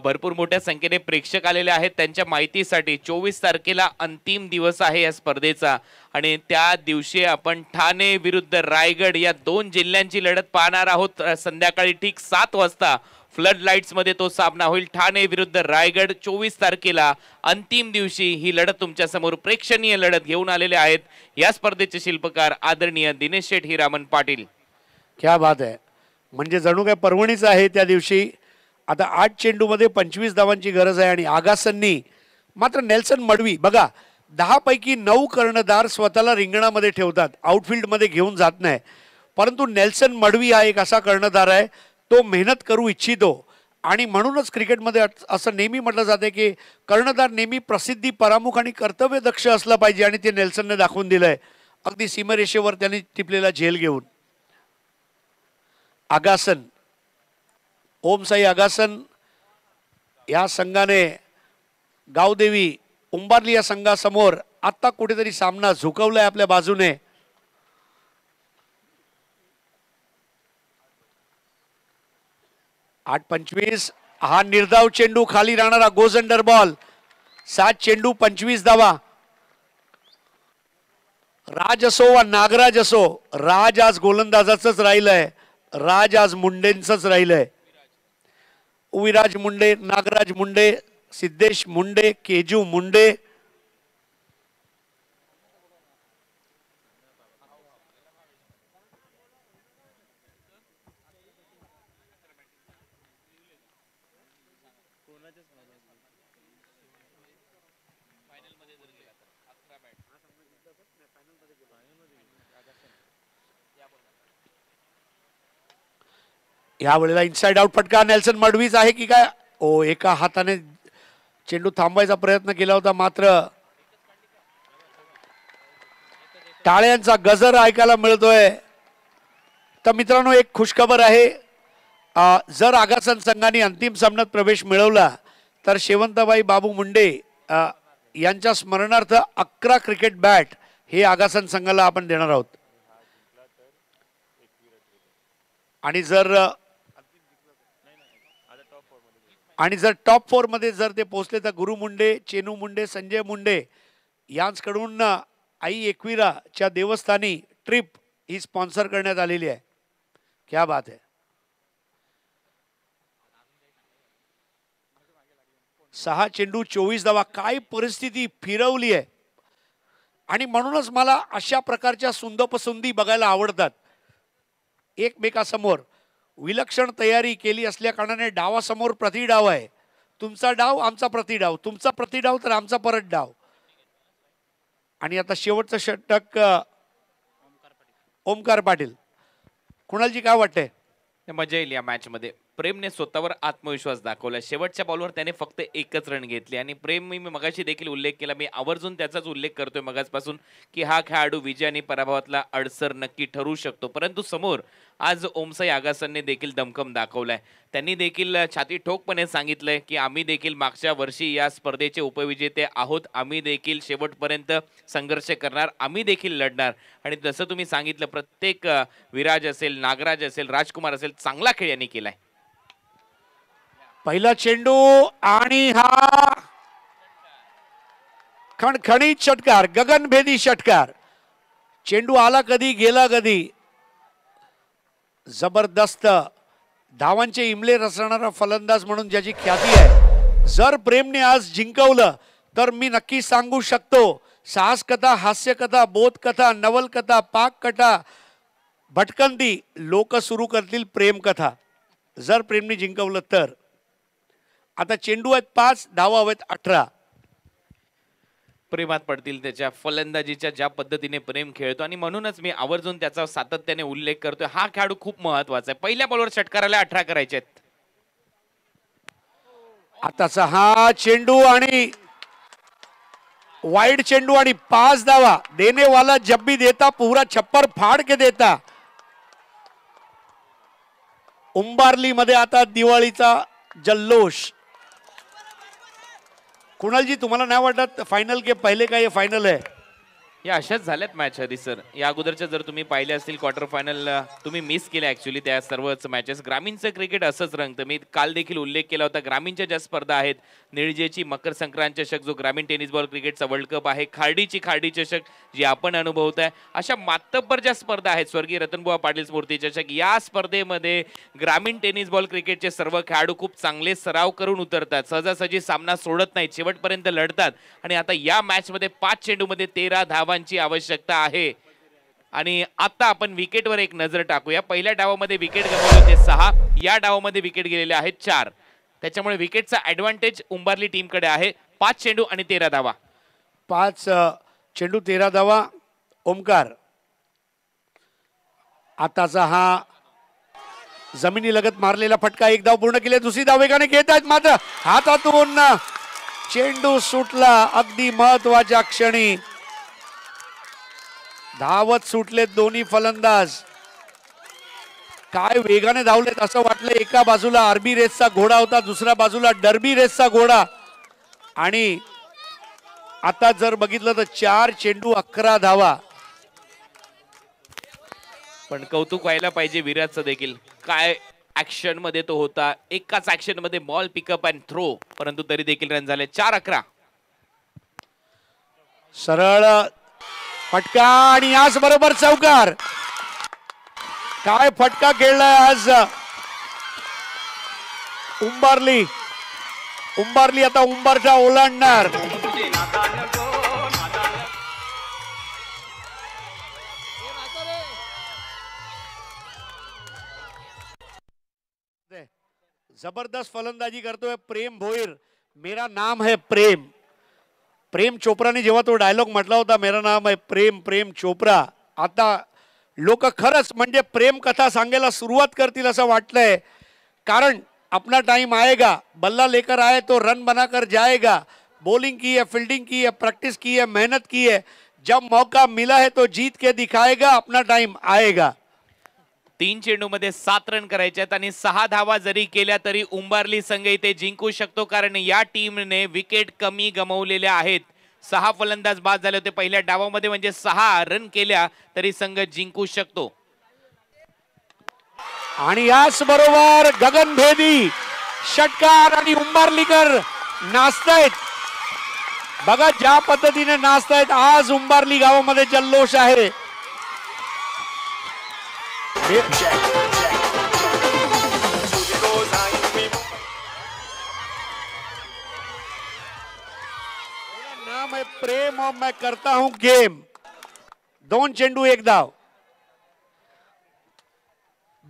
भरपूर मोठ्या संख्येने प्रेक्षक आलेले आहेत त्यांच्या माहितीसाठी चोवीस तारखेला अंतिम दिवस आहे या स्पर्धेचा आणि त्या दिवशी आपण ठाणे विरुद्ध रायगड या दोन जिल्ह्यांची लढत पाहणार आहोत संध्याकाळी ठीक सात वाजता फ्लड लाईट्समध्ये तो सामना होईल ठाणे विरुद्ध रायगड चोवीस तारखेला अंतिम दिवशी ही लढत तुमच्यासमोर प्रेक्षणीय लढत घेऊन आलेले आहेत या स्पर्धेचे शिल्पकार आदरणीय दिनेश शेठ हिरामन पाटील क्या बात आहे म्हणजे जणू काय परवणीच आहे त्या दिवशी आता आठ चेंडूमध्ये पंचवीस धावांची गरज आहे आणि आगासननी मात्र नेल्सन मडवी बघा दहापैकी नऊ कर्णधार स्वतःला रिंगणामध्ये ठेवतात आउटफील्डमध्ये घेऊन जात नाही परंतु नेल्सन मडवी हा एक असा कर्णधार आहे तो मेहनत करू इच्छितो आणि म्हणूनच क्रिकेटमध्ये असं नेहमी म्हटलं जाते की कर्णधार नेहमी प्रसिद्धी परामुख आणि कर्तव्यदक्ष असलं पाहिजे आणि ते नेल्सनने दाखवून दिलं आहे अगदी सीमरेषेवर त्यांनी टिपलेला झेल घेऊन आगासन ओमसाई आगासन या संघाने गावदेवी उंबारली या संघासमोर आत्ता कुठेतरी सामना झुकवलाय आहे आपल्या बाजूने आठ पंचवीस हा निर्धाव चेंडू खाली राहणारा गोज अंडर बॉल सात चेंडू पंचवीस दावा, राज असो वा नागराज असो राज आज गोलंदाजाच राहिलंय राज आज मुंडेंचंच राहिलंय उविराज मुंडे नागराज मुंडे सिद्धेश मुंडे केजू मुंडे वेळेला इनसाइड आउट फटका नेल्सन मडवीज आहे की काय ओ एका हाताने चेंडू थांबवायचा प्रयत्न केला होता मात्र टाळ्यांचा गजर ऐकायला मिळतोय तर मित्रांनो एक खुशखबर आहे जर आगासन संघाने अंतिम सामन्यात प्रवेश मिळवला तर शेवंताबाई बाबू मुंडे यांच्या स्मरणार्थ अकरा क्रिकेट बॅट हे आगासन संघाला आपण देणार आहोत आणि जर आणि जर टॉप फोरमध्ये जर ते पोहोचले तर गुरु मुंडे चेनू मुंडे संजय मुंडे यांचकडून आई एकविराच्या देवस्थानी ट्रिप ही स्पॉन्सर करण्यात आलेली आहे क्या बात आहे सहा चेंडू चोवीस धावा काय परिस्थिती फिरवली आहे आणि म्हणूनच मला अशा प्रकारच्या सुंदोपसुंदी बघायला आवडतात एकमेकासमोर विलक्षण तयारी केली असल्या कारणाने डावासमोर प्रतिडाव आहे तुमचा डाव आमचा प्रतिडाव तुमचा प्रतिडाव तर आमचा परत डाव आणि आता शेवटचं षटक ओमकार पाटील कुणालजी काय वाटतंय मजा येईल या मॅचमध्ये प्रेमने स्वतःवर आत्मविश्वास दाखवला शेवटच्या बॉलवर त्याने फक्त एकच रन घेतले आणि प्रेम मी मगाशी देखील उल्लेख केला मी आवर्जून त्याचाच उल्लेख करतोय मगाजपासून की हा खेळाडू विजय आणि पराभवातला अडसर नक्की ठरू शकतो परंतु समोर आज ओमसाई आगासनने देखील दमकम दाखवलाय त्यांनी देखील छाती ठोकपणे सांगितलंय की आम्ही देखील मागच्या वर्षी या स्पर्धेचे उपविजेते आहोत आम्ही देखील शेवटपर्यंत संघर्ष करणार आम्ही देखील लढणार आणि जसं तुम्ही सांगितलं प्रत्येक विराज असेल नागराज असेल राजकुमार असेल चांगला खेळ यांनी केलाय पहिला चेंडू आणि हा खणखणीत षटकार गगनभेदी षटकार चेंडू आला कधी गेला कधी जबरदस्त धावांचे इमले रचणारा फलंदाज म्हणून ज्याची ख्याती आहे जर प्रेमने आज जिंकवलं तर मी नक्की सांगू शकतो साहसकथा हास्यकथा बोधकथा नवलकथा कथा भटकंदी लोक सुरू करतील प्रेमकथा जर प्रेमने जिंकवलं तर आता चेंडू आहेत पाच धावा आहेत अठरा प्रेमात पडतील त्याच्या फलंदाजीच्या ज्या पद्धतीने प्रेम खेळतो आणि म्हणूनच मी आवर्जून त्याचा सातत्याने उल्लेख करतोय हा खेळाडू खूप महत्वाचा आहे पहिल्या बॉलवर षटकाराला अठरा करायचे आहेत आताचा हा चेंडू आणि वाईड चेंडू आणि पाच धावा देणेवाला जब्बी देता पुरा छप्पर फाड के देता उंबारली मध्ये आता दिवाळीचा जल्लोष कुणालजी तुम्हाला नाही वाटत फायनल के पहिले काय हे फायनल आहे या अशाच झाल्यात मॅच आधी सर या अगोदरच्या जर तुम्ही पाहिल्या असतील क्वार्टर फायनल तुम्ही मिस केल्या ॲक्च्युली त्या सर्वच मॅचेस ग्रामीणचं क्रिकेट असंच रंगतं मी काल देखील उल्लेख केला होता ग्रामीणच्या ज्या स्पर्धा आहेत निळजेची मकर संक्रांत चषक जो ग्रामीण टेनिस बॉल क्रिकेटचा वर्ल्ड कप आहे खार्डीची खार्डी चषक जी आपण अनुभवत आहे अशा मातब्बर ज्या स्पर्धा आहेत स्वर्गीय रतनबुवा पाटील स्मृती चषक या स्पर्धेमध्ये ग्रामीण टेनिस बॉल क्रिकेटचे सर्व खेळाडू खूप चांगले सराव करून उतरतात सहजासहजी सामना सोडत नाहीत शेवटपर्यंत लढतात आणि आता या मॅचमध्ये पाच चेंडूमध्ये तेरा धावा धावांची आवश्यकता आहे आणि आता आपण विकेटवर एक नजर टाकूया पहिल्या डावामध्ये विकेट गमावले होते सहा या डावामध्ये विकेट गेलेले आहेत चार त्याच्यामुळे विकेटचा ऍडव्हान्टेज उंबारली टीमकडे आहे पाच चेंडू आणि तेरा धावा पाच चेंडू तेरा धावा ओमकार आताचा हा जमिनी लगत मारलेला फटका एक धाव पूर्ण केले दुसरी धाव वेगाने घेत आहेत मात्र हातातून चेंडू सुटला अगदी महत्वाच्या क्षणी धावत सुटलेत दोन्ही फलंदाज काय वेगाने धावलेत असं वाटलं एका बाजूला आर्बी रेसचा घोडा होता दुसऱ्या बाजूला डर्बी रेसचा घोडा आणि आता जर बघितलं तर चार चेंडू अकरा धावा पण कौतुक व्हायला पाहिजे विराटचं देखील काय ऍक्शन मध्ये तो होता एकाच ऍक्शन मध्ये बॉल पिकअप अँड थ्रो परंतु तरी देखील रन झाले चार अकरा सरळ फटका आणि आज बरोबर चौकार काय फटका खेळलाय आज उंबारली उंबारली आता उंबारच्या ओलांडणार जबरदस्त फलंदाजी करतोय प्रेम भोईर मेरा नाम है प्रेम प्रेम ने जेवा तो डायलॉग मटला होता मेरा नाम है प्रेम प्रेम चोप्रा आता लोक खरच मे प्रेम कथा संगाला सुरुआत करती है कारण अपना टाइम आएगा बल्ला लेकर आए तो रन बनाकर जाएगा बॉलिंग की है फील्डिंग की है प्रैक्टिस की है मेहनत की है जब मौका मिला है तो जीत के दिखाएगा अपना टाइम आएगा तीन मध्ये सात रन करायचे आहेत आणि सहा धावा जरी केल्या तरी उंबारली संघ इथे जिंकू शकतो कारण या टीमने विकेट कमी गमवलेल्या आहेत सहा फलंदाज बाद झाले होते पहिल्या डावामध्ये म्हणजे सहा रन केल्या तरी संघ जिंकू शकतो आणि याच बरोबर गगनभेदी षटकार आणि उंबारलीकर नाचतायत बघा ज्या पद्धतीने नाचतायत आज उंबारली गावामध्ये जल्लोष आहे Yeah. Check, check. नाम है प्रेम और मैं करता हूं गेम दोन चेंडू एक धाव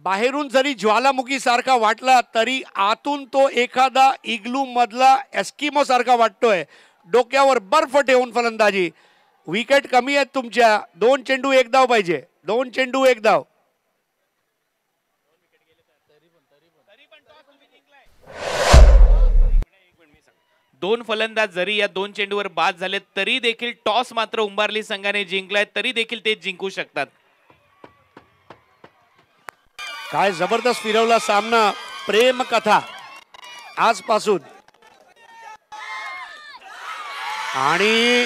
बाहर जरी ज्वालामुखी सारखा वाटला तरी आतून तो एखादा इग्लू मधला एस्किमो सारखा वाटतोय डोक्यावर बर्फ ठेवून फलंदाजी विकेट कमी है तुम्हारा दोन चेंडू एक धाव पाजे दोन चेंडू एक धाव दोन फलंदाज जरी या दोन चेंडूवर बाद झाले तरी देखील टॉस मात्र उंबारली संघाने जिंकलाय तरी देखील ते जिंकू शकतात काय जबरदस्त फिरवला सामना प्रेम कथा आजपासून आणि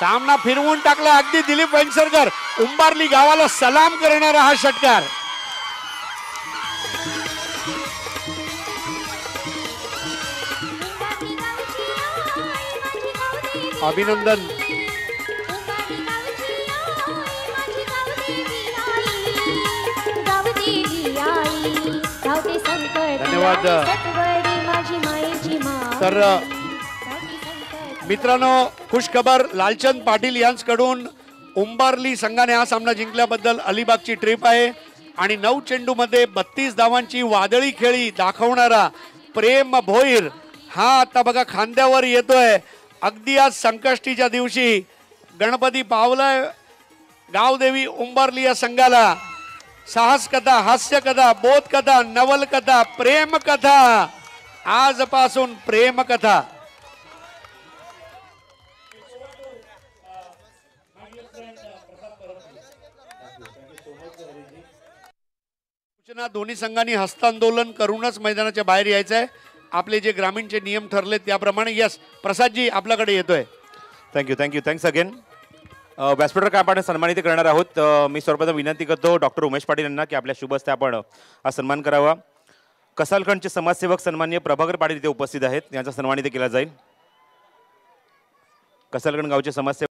सामना फिरवून टाकला अगदी दिलीप वेंगसरकर उंबारली गावाला सलाम करणारा हा षटकार अभिनंदन धन्यवाद तर मित्रांनो खुशखबर लालचंद पाटील यांचकडून उंबारली संघाने हा सामना जिंकल्याबद्दल अलिबागची ट्रिप आहे आणि नऊ चेंडूमध्ये बत्तीस धावांची वादळी खेळी दाखवणारा प्रेम भोईर हा आता बघा खांद्यावर येतोय अगदी आज संकष्टीच्या दिवशी गणपती पावलाय गावदेवी उंबरली या संघाला साहसकथा हास्यकथा बोधकथा नवलकथा प्रेमकथा आजपासून प्रेमकथा सूचना दोन्ही संघांनी हस्तांदोलन करूनच मैदानाच्या बाहेर यायचं आहे आपले जे ग्रामीणचे नियम ठरले त्याप्रमाणे यस प्रसादजी आपल्याकडे येतोय थँक्यू थँक्यू थँक्स अगेन व्यासपीठावर काय आपण सन्मानित करणार आहोत मी सर्वप्रथम विनंती करतो डॉक्टर उमेश पाटील यांना की आपल्या शुभ आपण हा सन्मान करावा कसालखंडचे समाजसेवक सन्मान्य प्रभाकर पाटील इथे उपस्थित आहेत यांचा सन्मान इथे केला जाईल कसालखंड गावचे समाजसेवक